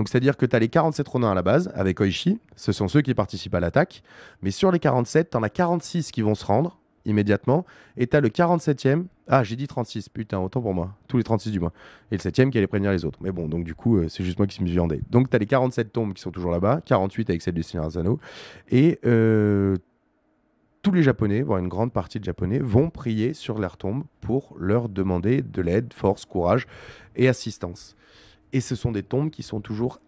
Donc, c'est-à-dire que tu as les 47 Ronins à la base avec Oishi, ce sont ceux qui participent à l'attaque. Mais sur les 47, tu en as 46 qui vont se rendre immédiatement. Et tu as le 47e. Ah, j'ai dit 36, putain, autant pour moi. Tous les 36 du moins, Et le 7e qui allait prévenir les autres. Mais bon, donc du coup, euh, c'est juste moi qui me viandé. Donc tu as les 47 tombes qui sont toujours là-bas, 48 avec celle du Seigneur Et euh, tous les Japonais, voire une grande partie de Japonais, vont prier sur leur tombe pour leur demander de l'aide, force, courage et assistance. Et ce sont des tombes qui sont toujours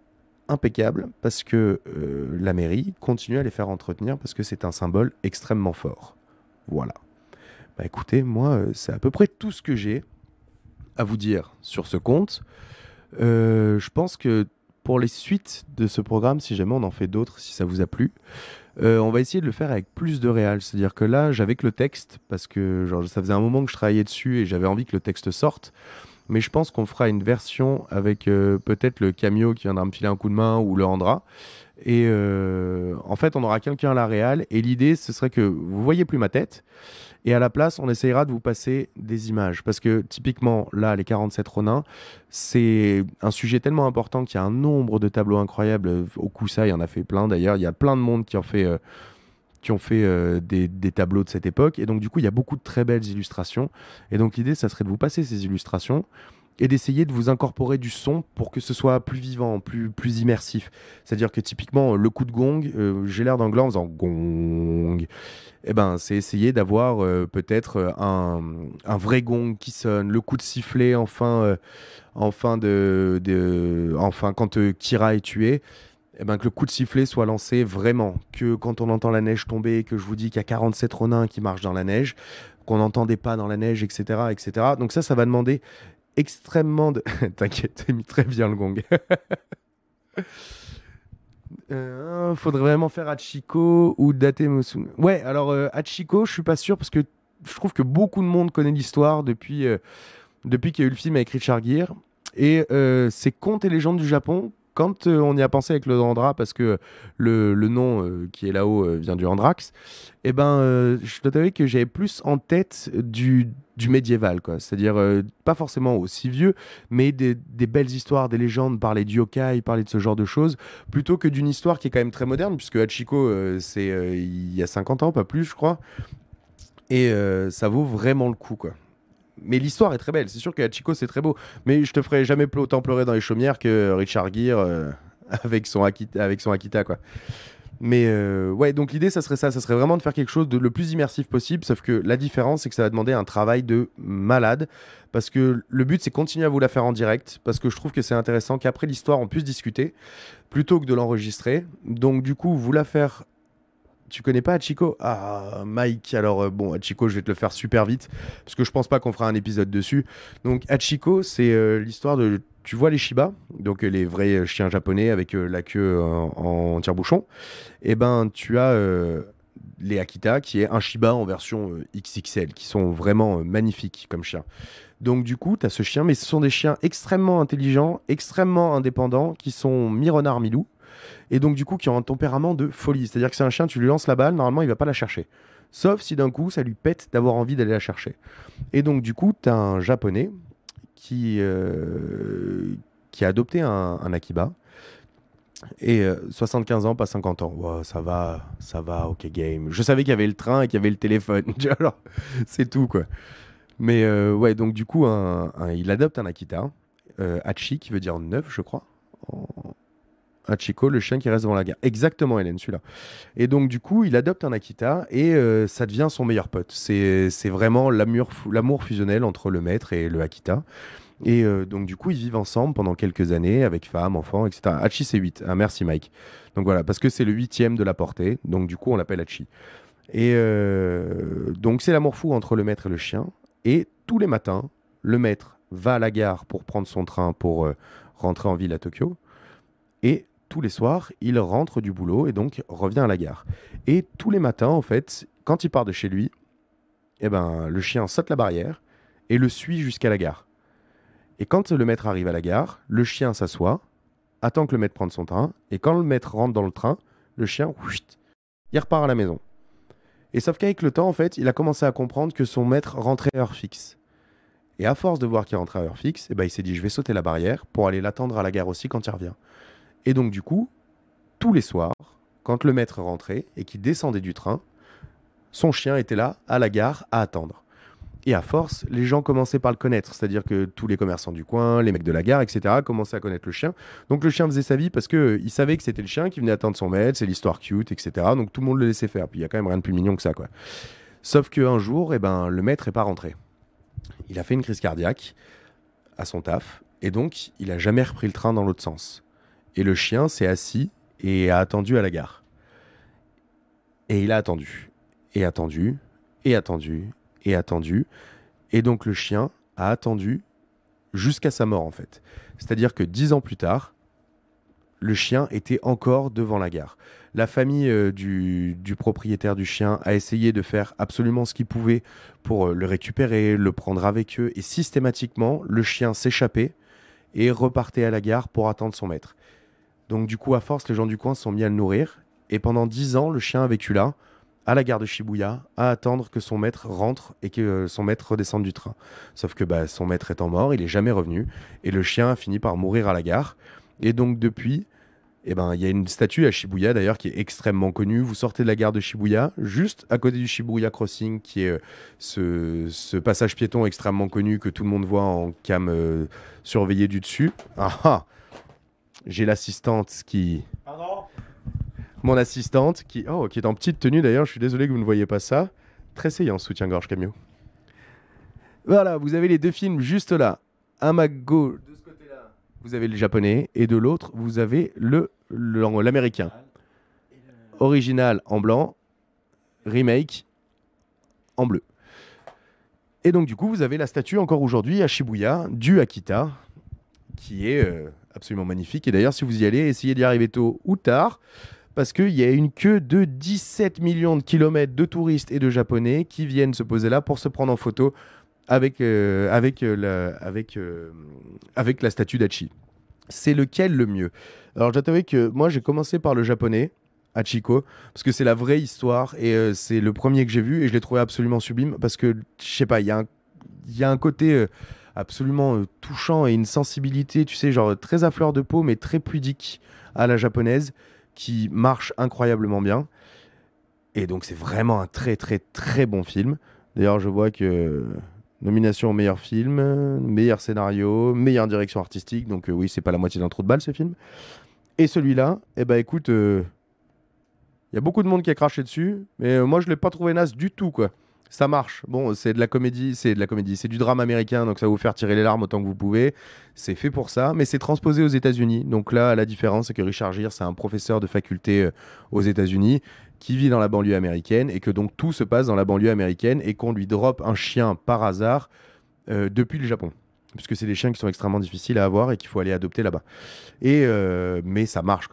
impeccables parce que euh, la mairie continue à les faire entretenir parce que c'est un symbole extrêmement fort. Voilà. Bah écoutez, moi, euh, c'est à peu près tout ce que j'ai à vous dire sur ce compte. Euh, je pense que pour les suites de ce programme, si jamais on en fait d'autres, si ça vous a plu, on va essayer de le faire avec plus de réal C'est-à-dire que là, j'avais que le texte, parce que genre, ça faisait un moment que je travaillais dessus et j'avais envie que le texte sorte mais je pense qu'on fera une version avec euh, peut-être le cameo qui viendra me filer un coup de main ou le handra Et euh, en fait, on aura quelqu'un à la réal. Et l'idée, ce serait que vous voyez plus ma tête. Et à la place, on essayera de vous passer des images. Parce que typiquement, là, les 47 Ronins, c'est un sujet tellement important qu'il y a un nombre de tableaux incroyables. Au ça il y en a fait plein d'ailleurs. Il y a plein de monde qui en fait. Euh, qui ont fait euh, des, tableaux de cette époque. Et donc, du coup, il y a beaucoup de très belles illustrations. Et donc, l'idée, ça serait de vous passer ces illustrations et d'essayer de vous incorporer du son pour que ce soit plus vivant, plus, plus immersif. C'est-à-dire que typiquement, le coup de gong, euh, j'ai l'air d'anglais en faisant gong. Eh ben, c'est essayer d'avoir euh, peut-être un, vrai gong qui sonne, le coup de sifflet enfin, enfin de, enfin quand Kira est tué eh ben, que le coup de sifflet soit lancé vraiment, que quand on entend la neige tomber, que je vous dis qu'il y a 47 ronins qui marchent dans la neige, qu'on entend des pas dans la neige, etc. etc. Donc ça, ça va demander extrêmement de... (laughs) T'inquiète, t'as mis très bien le gong. (laughs) Euh, faudrait vraiment faire Hachiko ou Date Ouais, alors euh, Hachiko, je suis pas sûr parce que je trouve que beaucoup de monde connaît l'histoire depuis, euh, depuis qu'il y a eu le film avec Richard Gere. Et euh, c'est Contes et légendes du Japon quand euh, on y a pensé avec le Andra, parce que le, nom euh, qui est là-haut euh, vient du Andrax, eh ben, je dois que j'avais plus en tête du, du médiéval, quoi. C'est-à-dire, pas forcément aussi vieux, mais des, des, belles histoires, des légendes, parler du yokai, parler de ce genre de choses, plutôt que d'une histoire qui est quand même très moderne, puisque Hachiko, c'est il y a 50 ans, pas plus, je crois. Et ça vaut vraiment le coup, quoi mais l'histoire est très belle. C'est sûr que Hachiko, c'est très beau. Mais je te ferai jamais autant pleurer dans les chaumières que euh, Richard Gere euh, (laughs) avec, son Akita, avec quoi. Mais euh, ouais, donc l'idée, ça serait ça. Ça serait vraiment de faire quelque chose de le plus immersif possible. Sauf que la différence, c'est que ça va demander un travail de malade. Parce que le but, c'est continuer à vous la faire en direct. Parce que je trouve que c'est intéressant qu'après l'histoire, on puisse discuter plutôt que de l'enregistrer. Donc, du coup, vous la faire tu connais pas Chico Ah, Mike, alors euh, bon, Chico, je vais te le faire super vite, parce que je pense pas qu'on fera un épisode dessus. Donc, Hachiko, c'est euh, l'histoire de. Tu vois les Shiba, donc euh, les vrais chiens japonais avec la queue en, tire-bouchon. Et eh ben, tu as les Akita, qui est un Shiba en version XXL, qui sont vraiment magnifiques comme chiens. Donc du coup, tu as ce chien, mais ce sont des chiens extrêmement intelligents, extrêmement indépendants, qui sont mi-renard, mi-loup et donc du coup qui ont un tempérament de folie. C'est-à-dire que c'est un chien, tu lui lances la balle, normalement il va pas la chercher. Sauf si d'un coup ça lui pète d'avoir envie d'aller la chercher. Et donc du coup, tu as un japonais qui, euh, qui a adopté un, Akiba. Et 75 euh, ans, pas 50 ans. ça va, ça va, ok game. Je savais qu'il y avait le train et qu'il y avait le téléphone. (laughs) c'est tout quoi. Mais euh, ouais, donc du coup, il adopte un Akita, Hachi qui veut dire neuf, je crois, Achiko, le chien qui reste devant la gare. Exactement, Hélène, celui-là. Et donc, du coup, il adopte un Akita et euh, ça devient son meilleur pote. C'est vraiment l'amour fusionnel entre le maître et le Akita. Et euh, donc, du coup, ils vivent ensemble pendant quelques années avec femme, enfants, etc. Hachi, c'est 8. Ah, merci, Mike. Donc, voilà, parce que c'est le huitième de la portée. Donc, du coup, on l'appelle Hachi. Et euh, donc, c'est l'amour fou entre le maître et le chien. Et tous les matins, le maître va à la gare pour prendre son train pour rentrer en ville à Tokyo. Et tous les soirs, il rentre du boulot et donc revient à la gare. Et tous les matins, en fait, quand il part de chez lui, eh ben, le chien saute la barrière et le suit jusqu'à la gare. Et quand le maître arrive à la gare, le chien s'assoit, attend que le maître prenne son train, et quand le maître rentre dans le train, le chien, y il repart à la maison. Et sauf qu'avec le temps, en fait, il a commencé à comprendre que son maître rentrait à heure fixe. Et à force de voir qu'il rentrait à heure fixe, eh ben, il s'est dit, je vais sauter la barrière pour aller l'attendre à la gare aussi quand il revient. Et donc, du coup, tous les soirs, quand le maître rentrait et qu'il descendait du train, son chien était là, à la gare, à attendre. Et à force, les gens commençaient par le connaître, c'est-à-dire que tous les commerçants du coin, les mecs de la gare, etc., commençaient à connaître le chien. Donc le chien faisait sa vie parce qu'il savait que c'était le chien qui venait attendre son maître, c'est l'histoire cute, etc. Donc tout le monde le laissait faire. Puis il y a quand même rien de plus mignon que ça, quoi. Sauf qu'un jour, eh ben, le maître n'est pas rentré. Il a fait une crise cardiaque à son taf, et donc il a jamais repris le train dans l'autre sens. Et le chien s'est assis et a attendu à la gare. Et il a attendu, et attendu, et attendu, et attendu. Et donc le chien a attendu jusqu'à sa mort en fait. C'est-à-dire que dix ans plus tard, le chien était encore devant la gare. La famille euh, du, propriétaire du chien a essayé de faire absolument ce qu'il pouvait pour euh, le récupérer, le prendre avec eux, et systématiquement, le chien s'échappait et repartait à la gare pour attendre son maître. Donc du coup, à force, les gens du coin sont mis à le nourrir. Et pendant dix ans, le chien a vécu là, à la gare de Shibuya, à attendre que son maître rentre et que euh, son maître redescende du train. Sauf que bah, son maître étant mort, il est jamais revenu. Et le chien a fini par mourir à la gare. Et donc depuis, eh ben, il y a une statue à Shibuya d'ailleurs qui est extrêmement connue. Vous sortez de la gare de Shibuya, juste à côté du Shibuya Crossing, qui est euh, ce, passage piéton extrêmement connu que tout le monde voit en cam euh, surveillé du dessus. Ah ah j'ai l'assistante qui. Pardon Mon assistante qui. Oh, qui est en petite tenue d'ailleurs, je suis désolé que vous ne voyez pas ça. Très en soutien-gorge camion Voilà, vous avez les deux films juste là. À ma de ce côté-là, vous avez le japonais et de l'autre, vous avez le l'américain. Original en blanc, remake en bleu. Et donc du coup, vous avez la statue encore aujourd'hui à Shibuya du Akita, qui est euh, absolument magnifique. Et d'ailleurs, si vous y allez, essayez d'y arriver tôt ou tard parce qu'il y a une queue de 17 millions de kilomètres de touristes et de Japonais qui viennent se poser là pour se prendre en photo avec, euh, avec, euh, la, avec, euh, avec la statue d'Achi. C'est lequel le mieux Alors, j'attendais que moi, j'ai commencé par le japonais. Achiko, parce que c'est la vraie histoire et c'est le premier que j'ai vu et je l'ai trouvé absolument sublime parce que je sais pas, il y, y, a un côté absolument euh, touchant et une sensibilité, tu sais, genre très à fleur de peau, mais très pudique à la japonaise, qui marche incroyablement bien. Et donc c'est vraiment un très très très bon film. D'ailleurs, je vois que euh, nomination au meilleur film, meilleur scénario, meilleure direction artistique. Donc euh, oui, c'est pas la moitié d'un trou de balle ce film. Et celui-là, eh ben écoute, il y a beaucoup de monde qui a craché dessus, mais moi je l'ai pas trouvé naze du tout quoi ça marche. Bon, c'est de la comédie, c'est de la comédie, c'est du drame américain, donc ça va vous faire tirer les larmes autant que vous pouvez. C'est fait pour ça, mais c'est transposé aux États-Unis. Donc là, la différence, c'est que Richard Gere, c'est un professeur de faculté euh, aux États-Unis qui vit dans la banlieue américaine et que donc tout se passe dans la banlieue américaine et qu'on lui drop un chien par hasard euh, depuis le Japon puisque c'est des chiens qui sont extrêmement difficiles à avoir et qu'il faut aller adopter là-bas. Et euh, mais ça marche.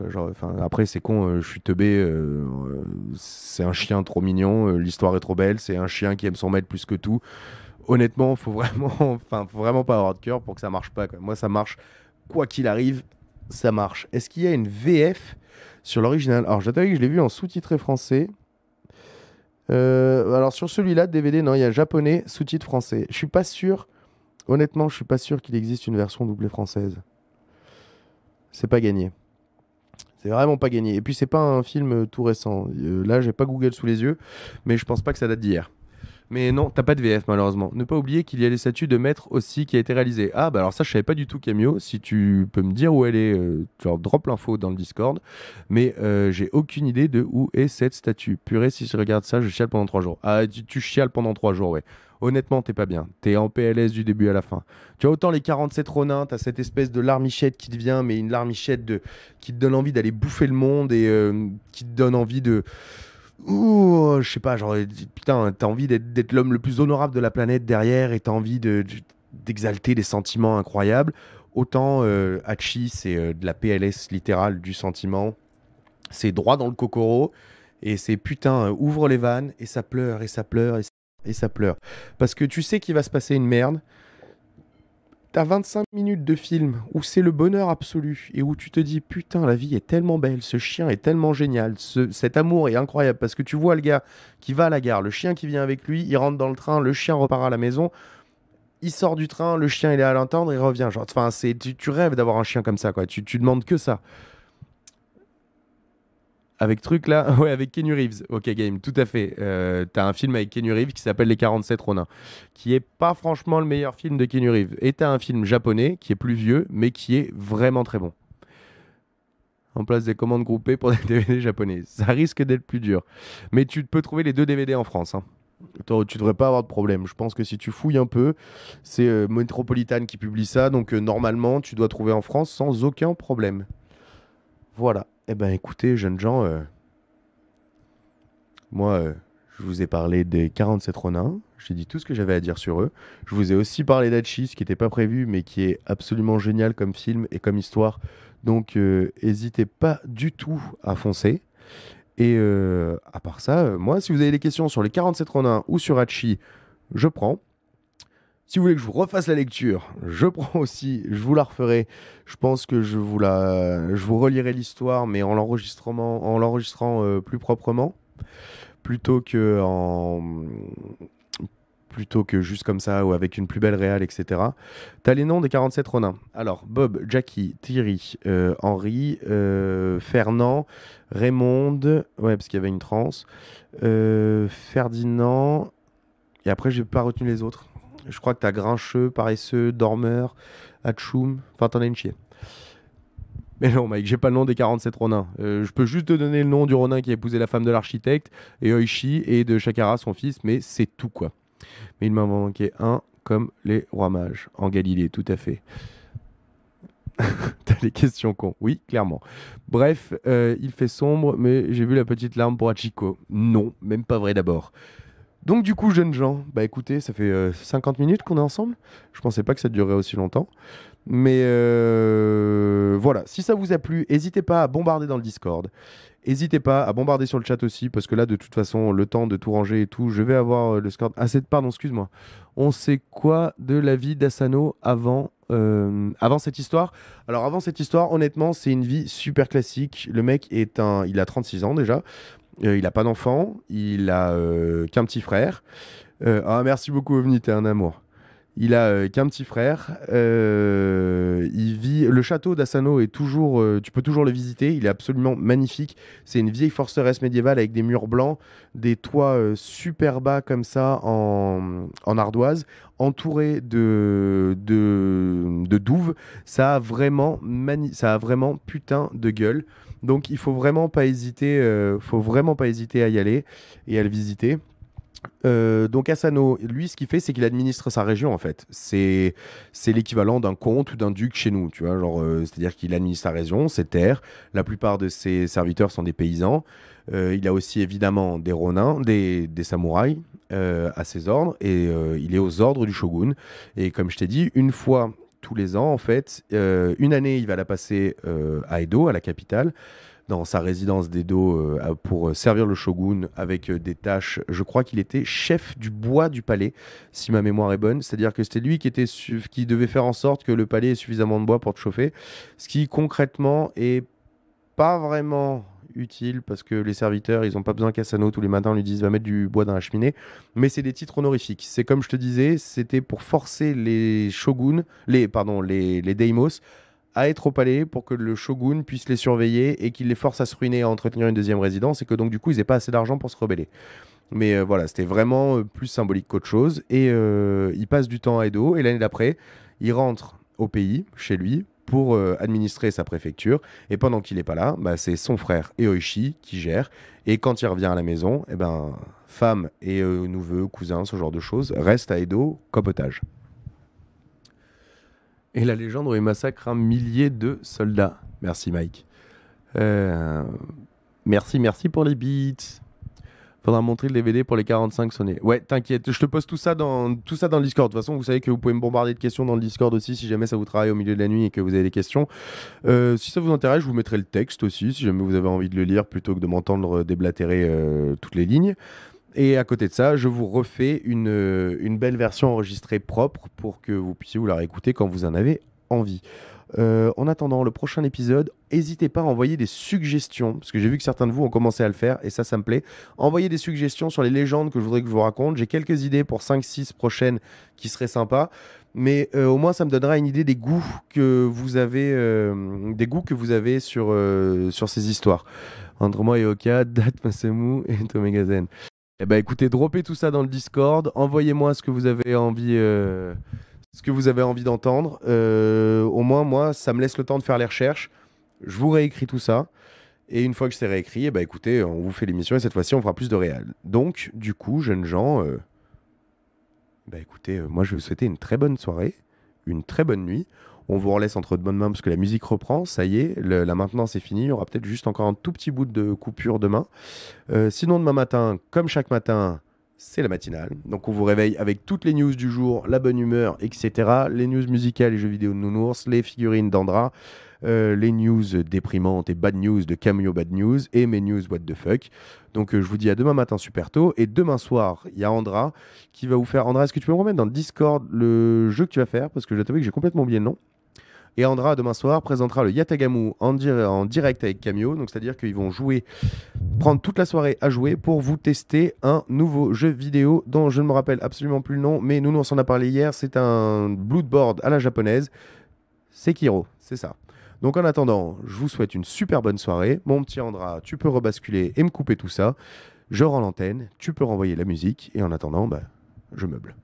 après, c'est con, euh, je suis teubé, euh, c'est un chien trop mignon, l'histoire est trop belle, c'est un chien qui aime son maître plus que tout. Honnêtement, faut vraiment, (laughs) enfin, faut vraiment pas avoir de cœur pour que ça marche pas. Moi, ça marche quoi qu'il arrive, ça marche. Est-ce qu'il y a une VF sur l'original Alors, j'attends que je l'ai vu en sous-titré français. alors sur celui-là, DVD, non, il y a japonais, sous-titre français. Je suis pas sûr Honnêtement, je suis pas sûr qu'il existe une version doublée française. C'est pas gagné. C'est vraiment pas gagné. Et puis c'est pas un film euh, tout récent. Euh, là, j'ai pas Google sous les yeux, mais je pense pas que ça date d'hier. Mais non, t'as pas de VF malheureusement. Ne pas oublier qu'il y a les statues de maître aussi qui a été réalisée. Ah bah alors ça je savais pas du tout Camio. Si tu peux me dire où elle est, tu leur drop l'info dans le Discord. Mais euh, j'ai aucune idée de où est cette statue. Purée, si je regarde ça, je chiale pendant trois jours. Ah tu, chiales pendant trois jours, ouais. Honnêtement, t'es pas bien. T'es en PLS du début à la fin. Tu as autant les 47 Ronins, t'as cette espèce de larmichette qui te vient, mais une larmichette de... qui te donne envie d'aller bouffer le monde et euh, qui te donne envie de Ouh, je sais pas, genre, putain, t'as envie d'être l'homme le plus honorable de la planète derrière et t'as envie d'exalter des sentiments incroyables. Autant euh, Hachi, c'est euh, de la PLS littérale du sentiment. C'est droit dans le cocoro Et c'est putain, euh, ouvre les vannes et ça pleure et ça pleure et ça pleure. Parce que tu sais qu'il va se passer une merde. T'as 25 minutes de film où c'est le bonheur absolu et où tu te dis putain la vie est tellement belle, ce chien est tellement génial, cet amour est incroyable parce que tu vois le gars qui va à la gare, le chien qui vient avec lui, il rentre dans le train, le chien repart à la maison, il sort du train, le chien il est à l'entendre, il revient. Genre, enfin, c'est, tu, rêves d'avoir un chien comme ça quoi, tu, tu demandes que ça. Avec truc là (laughs) Ouais, avec Kenny Reeves. Ok, game, tout à fait. Euh, t'as un film avec Kenny Reeves qui s'appelle Les 47 Ronin, qui est pas franchement le meilleur film de Kenny Reeves. Et t'as un film japonais qui est plus vieux, mais qui est vraiment très bon. En place des commandes groupées pour (laughs) des DVD japonais. Ça risque d'être plus dur. Mais tu peux trouver les deux DVD en France. Hein. Tu devrais pas avoir de problème. Je pense que si tu fouilles un peu, c'est euh, Metropolitan qui publie ça. Donc euh, normalement, tu dois trouver en France sans aucun problème. Voilà. Eh ben écoutez, jeunes gens, euh, moi, euh, je vous ai parlé des 47 Ronins, j'ai dit tout ce que j'avais à dire sur eux. Je vous ai aussi parlé d'Achi, ce qui n'était pas prévu, mais qui est absolument génial comme film et comme histoire. Donc euh, n'hésitez pas du tout à foncer. Et à part ça, moi, si vous avez des questions sur les 47 Ronins ou sur Hachi, je prends. Si vous voulez que je vous refasse la lecture, je (laughs) prends aussi, je vous la referai. Je pense que je vous la, je vous relirai l'histoire, mais en l'enregistrement, en l'enregistrant euh, plus proprement, plutôt que en, plutôt que juste comme ça ou avec une plus belle réale, etc. T'as les noms des 47 Ronins. Alors, Bob, Jackie, Thierry, euh, Henri, euh, Fernand, Raymond, ouais, parce qu'il y avait une transe, Ferdinand, et après, j'ai pas retenu les autres. Je crois que t'as grincheux, paresseux, dormeur, atchoum. Enfin, t'en as une chier. Mais non, Mike, j'ai pas le nom des 47 Ronins. Euh, je peux juste te donner le nom du Ronin qui a épousé la femme de l'architecte, et Oishi, et de Shakara, son fils, mais c'est tout, quoi. Mais il m'en manquait un, comme les rois mages, en Galilée, tout à fait. (laughs) T'as les questions cons. Oui, clairement. Bref, euh, il fait sombre, mais j'ai vu la petite larme pour Hachiko. Non, même pas vrai d'abord. Donc du coup, jeunes gens, bah écoutez, ça fait 50 euh, minutes qu'on est ensemble. Je pensais pas que ça durerait aussi longtemps. Mais euh, voilà, si ça vous a plu, n'hésitez pas à bombarder dans le Discord. N'hésitez pas à bombarder sur le chat aussi, parce que là, de toute façon, le temps de tout ranger et tout, je vais avoir euh, le score. Ah, c'est... pardon, excuse-moi. On sait quoi de la vie d'Asano avant, avant cette histoire Alors, avant cette histoire, honnêtement, c'est une vie super classique. Le mec est un. Il a 36 ans déjà. Euh, il n'a pas d'enfant, il a euh, qu'un petit frère. Euh, ah, merci beaucoup, Ovni, t'es un amour. Il a qu'un petit frère. il vit. Le château d'Assano est toujours. tu peux toujours le visiter. Il est absolument magnifique. C'est une vieille forteresse médiévale avec des murs blancs, des toits super bas comme ça en, ardoise, entouré de, de, douves. Ça a vraiment ça a vraiment putain de gueule. Donc il faut vraiment pas hésiter, euh, faut vraiment pas hésiter à y aller et à le visiter. Euh, donc Asano, lui, ce qu'il fait, c'est qu'il administre sa région en fait. C'est c'est l'équivalent d'un comte ou d'un duc chez nous, tu vois. Genre, euh, c'est-à-dire qu'il administre sa région, ses terres. La plupart de ses serviteurs sont des paysans. il a aussi évidemment des ronins, des, des samouraïs à ses ordres, et il est aux ordres du shogun. Et comme je t'ai dit, une fois tous les ans, en fait. Euh, une année, il va la passer euh, à Edo, à la capitale, dans sa résidence d'Edo, euh, pour servir le shogun avec des tâches. Je crois qu'il était chef du bois du palais, si ma mémoire est bonne. C'est-à-dire que c'était lui qui, était qui devait faire en sorte que le palais ait suffisamment de bois pour te chauffer. Ce qui, concrètement, est pas vraiment utile parce que les serviteurs, ils ont pas besoin cassano tous les matins lui dise va mettre du bois dans la cheminée. Mais c'est des titres honorifiques. C'est comme je te disais, c'était pour forcer les shoguns, les, pardon, les, Deimos à être au palais pour que le shogun puisse les surveiller et qu'il les force à se ruiner à entretenir une deuxième résidence et que donc du coup ils n'aient pas assez d'argent pour se rebeller. Mais euh, voilà, c'était vraiment euh, plus symbolique qu'autre chose. Et euh, il passe du temps à Edo et l'année d'après, il rentre au pays, chez lui, pour euh, administrer sa préfecture. Et pendant qu'il n'est pas là, bah, c'est son frère Eoishi qui gère. Et quand il revient à la maison, eh ben, femme et euh, neveu, cousin, ce genre de choses, restent à Edo copotage. Et la légende où il massacre un millier de soldats. Merci Mike. Euh, merci, merci pour les beats. Faudra montrer le DVD pour les 45 sonnés. Ouais, t'inquiète, je te pose tout ça dans tout ça dans le Discord. De toute façon, vous savez que vous pouvez me bombarder de questions dans le Discord aussi si jamais ça vous travaille au milieu de la nuit et que vous avez des questions. Euh, si ça vous intéresse, je vous mettrai le texte aussi si jamais vous avez envie de le lire plutôt que de m'entendre déblatérer euh, toutes les lignes. Et à côté de ça, je vous refais une, euh, une belle version enregistrée propre pour que vous puissiez vous la réécouter quand vous en avez envie. en attendant le prochain épisode, n'hésitez pas à envoyer des suggestions, parce que j'ai vu que certains de vous ont commencé à le faire, et ça, ça me plaît. Envoyez des suggestions sur les légendes que je voudrais que je vous raconte. J'ai quelques idées pour 5-6 prochaines qui seraient sympas. Mais euh, au moins, ça me donnera une idée des goûts que vous avez, euh, des goûts que vous avez sur, euh, sur ces histoires. Entre moi et Oka, (laughs) Date Masemu et Tomegazen. Eh bah, écoutez, droppez tout ça dans le Discord. Envoyez-moi ce que vous avez envie ce que vous avez envie d'entendre. au moins, moi, ça me laisse le temps de faire les recherches. Je vous réécris tout ça. Et une fois que c'est réécrit, eh ben, écoutez, on vous fait l'émission et cette fois-ci, on fera plus de réel. Donc, du coup, jeunes gens, bah, écoutez, euh, moi, je vais vous souhaiter une très bonne soirée, une très bonne nuit. On vous relaisse entre de bonnes mains parce que la musique reprend. Ça y est, la maintenance est finie. Il y aura peut-être juste encore un tout petit bout de coupure demain. Euh, sinon, demain matin, comme chaque matin, c'est la matinale. Donc on vous réveille avec toutes les news du jour, la bonne humeur, etc. Les news musicales, les jeux vidéo de nounours, les figurines d'Andra, euh, les news déprimantes et bad news de Cameo Bad News et mes news What the Fuck. Donc euh, je vous dis à demain matin super tôt et demain soir, il y a Andra qui va vous faire. Andra, est-ce que tu peux me remettre dans le Discord le jeu que tu vas faire Parce que je t'avoue que j'ai complètement oublié le nom. Et Andra, demain soir, présentera le Yatagamu en, direct avec Cameo. Donc, c'est-à-dire qu'ils vont jouer, prendre toute la soirée à jouer pour vous tester un nouveau jeu vidéo dont je ne me rappelle absolument plus le nom, mais nous, nous on s'en a parlé hier. C'est un Bloodboard à la japonaise. Sekiro, c'est ça. Donc en attendant, je vous souhaite une super bonne soirée. Mon petit Andra, tu peux rebasculer et me couper tout ça. Je rends l'antenne, tu peux renvoyer la musique. Et en attendant, bah, je meuble.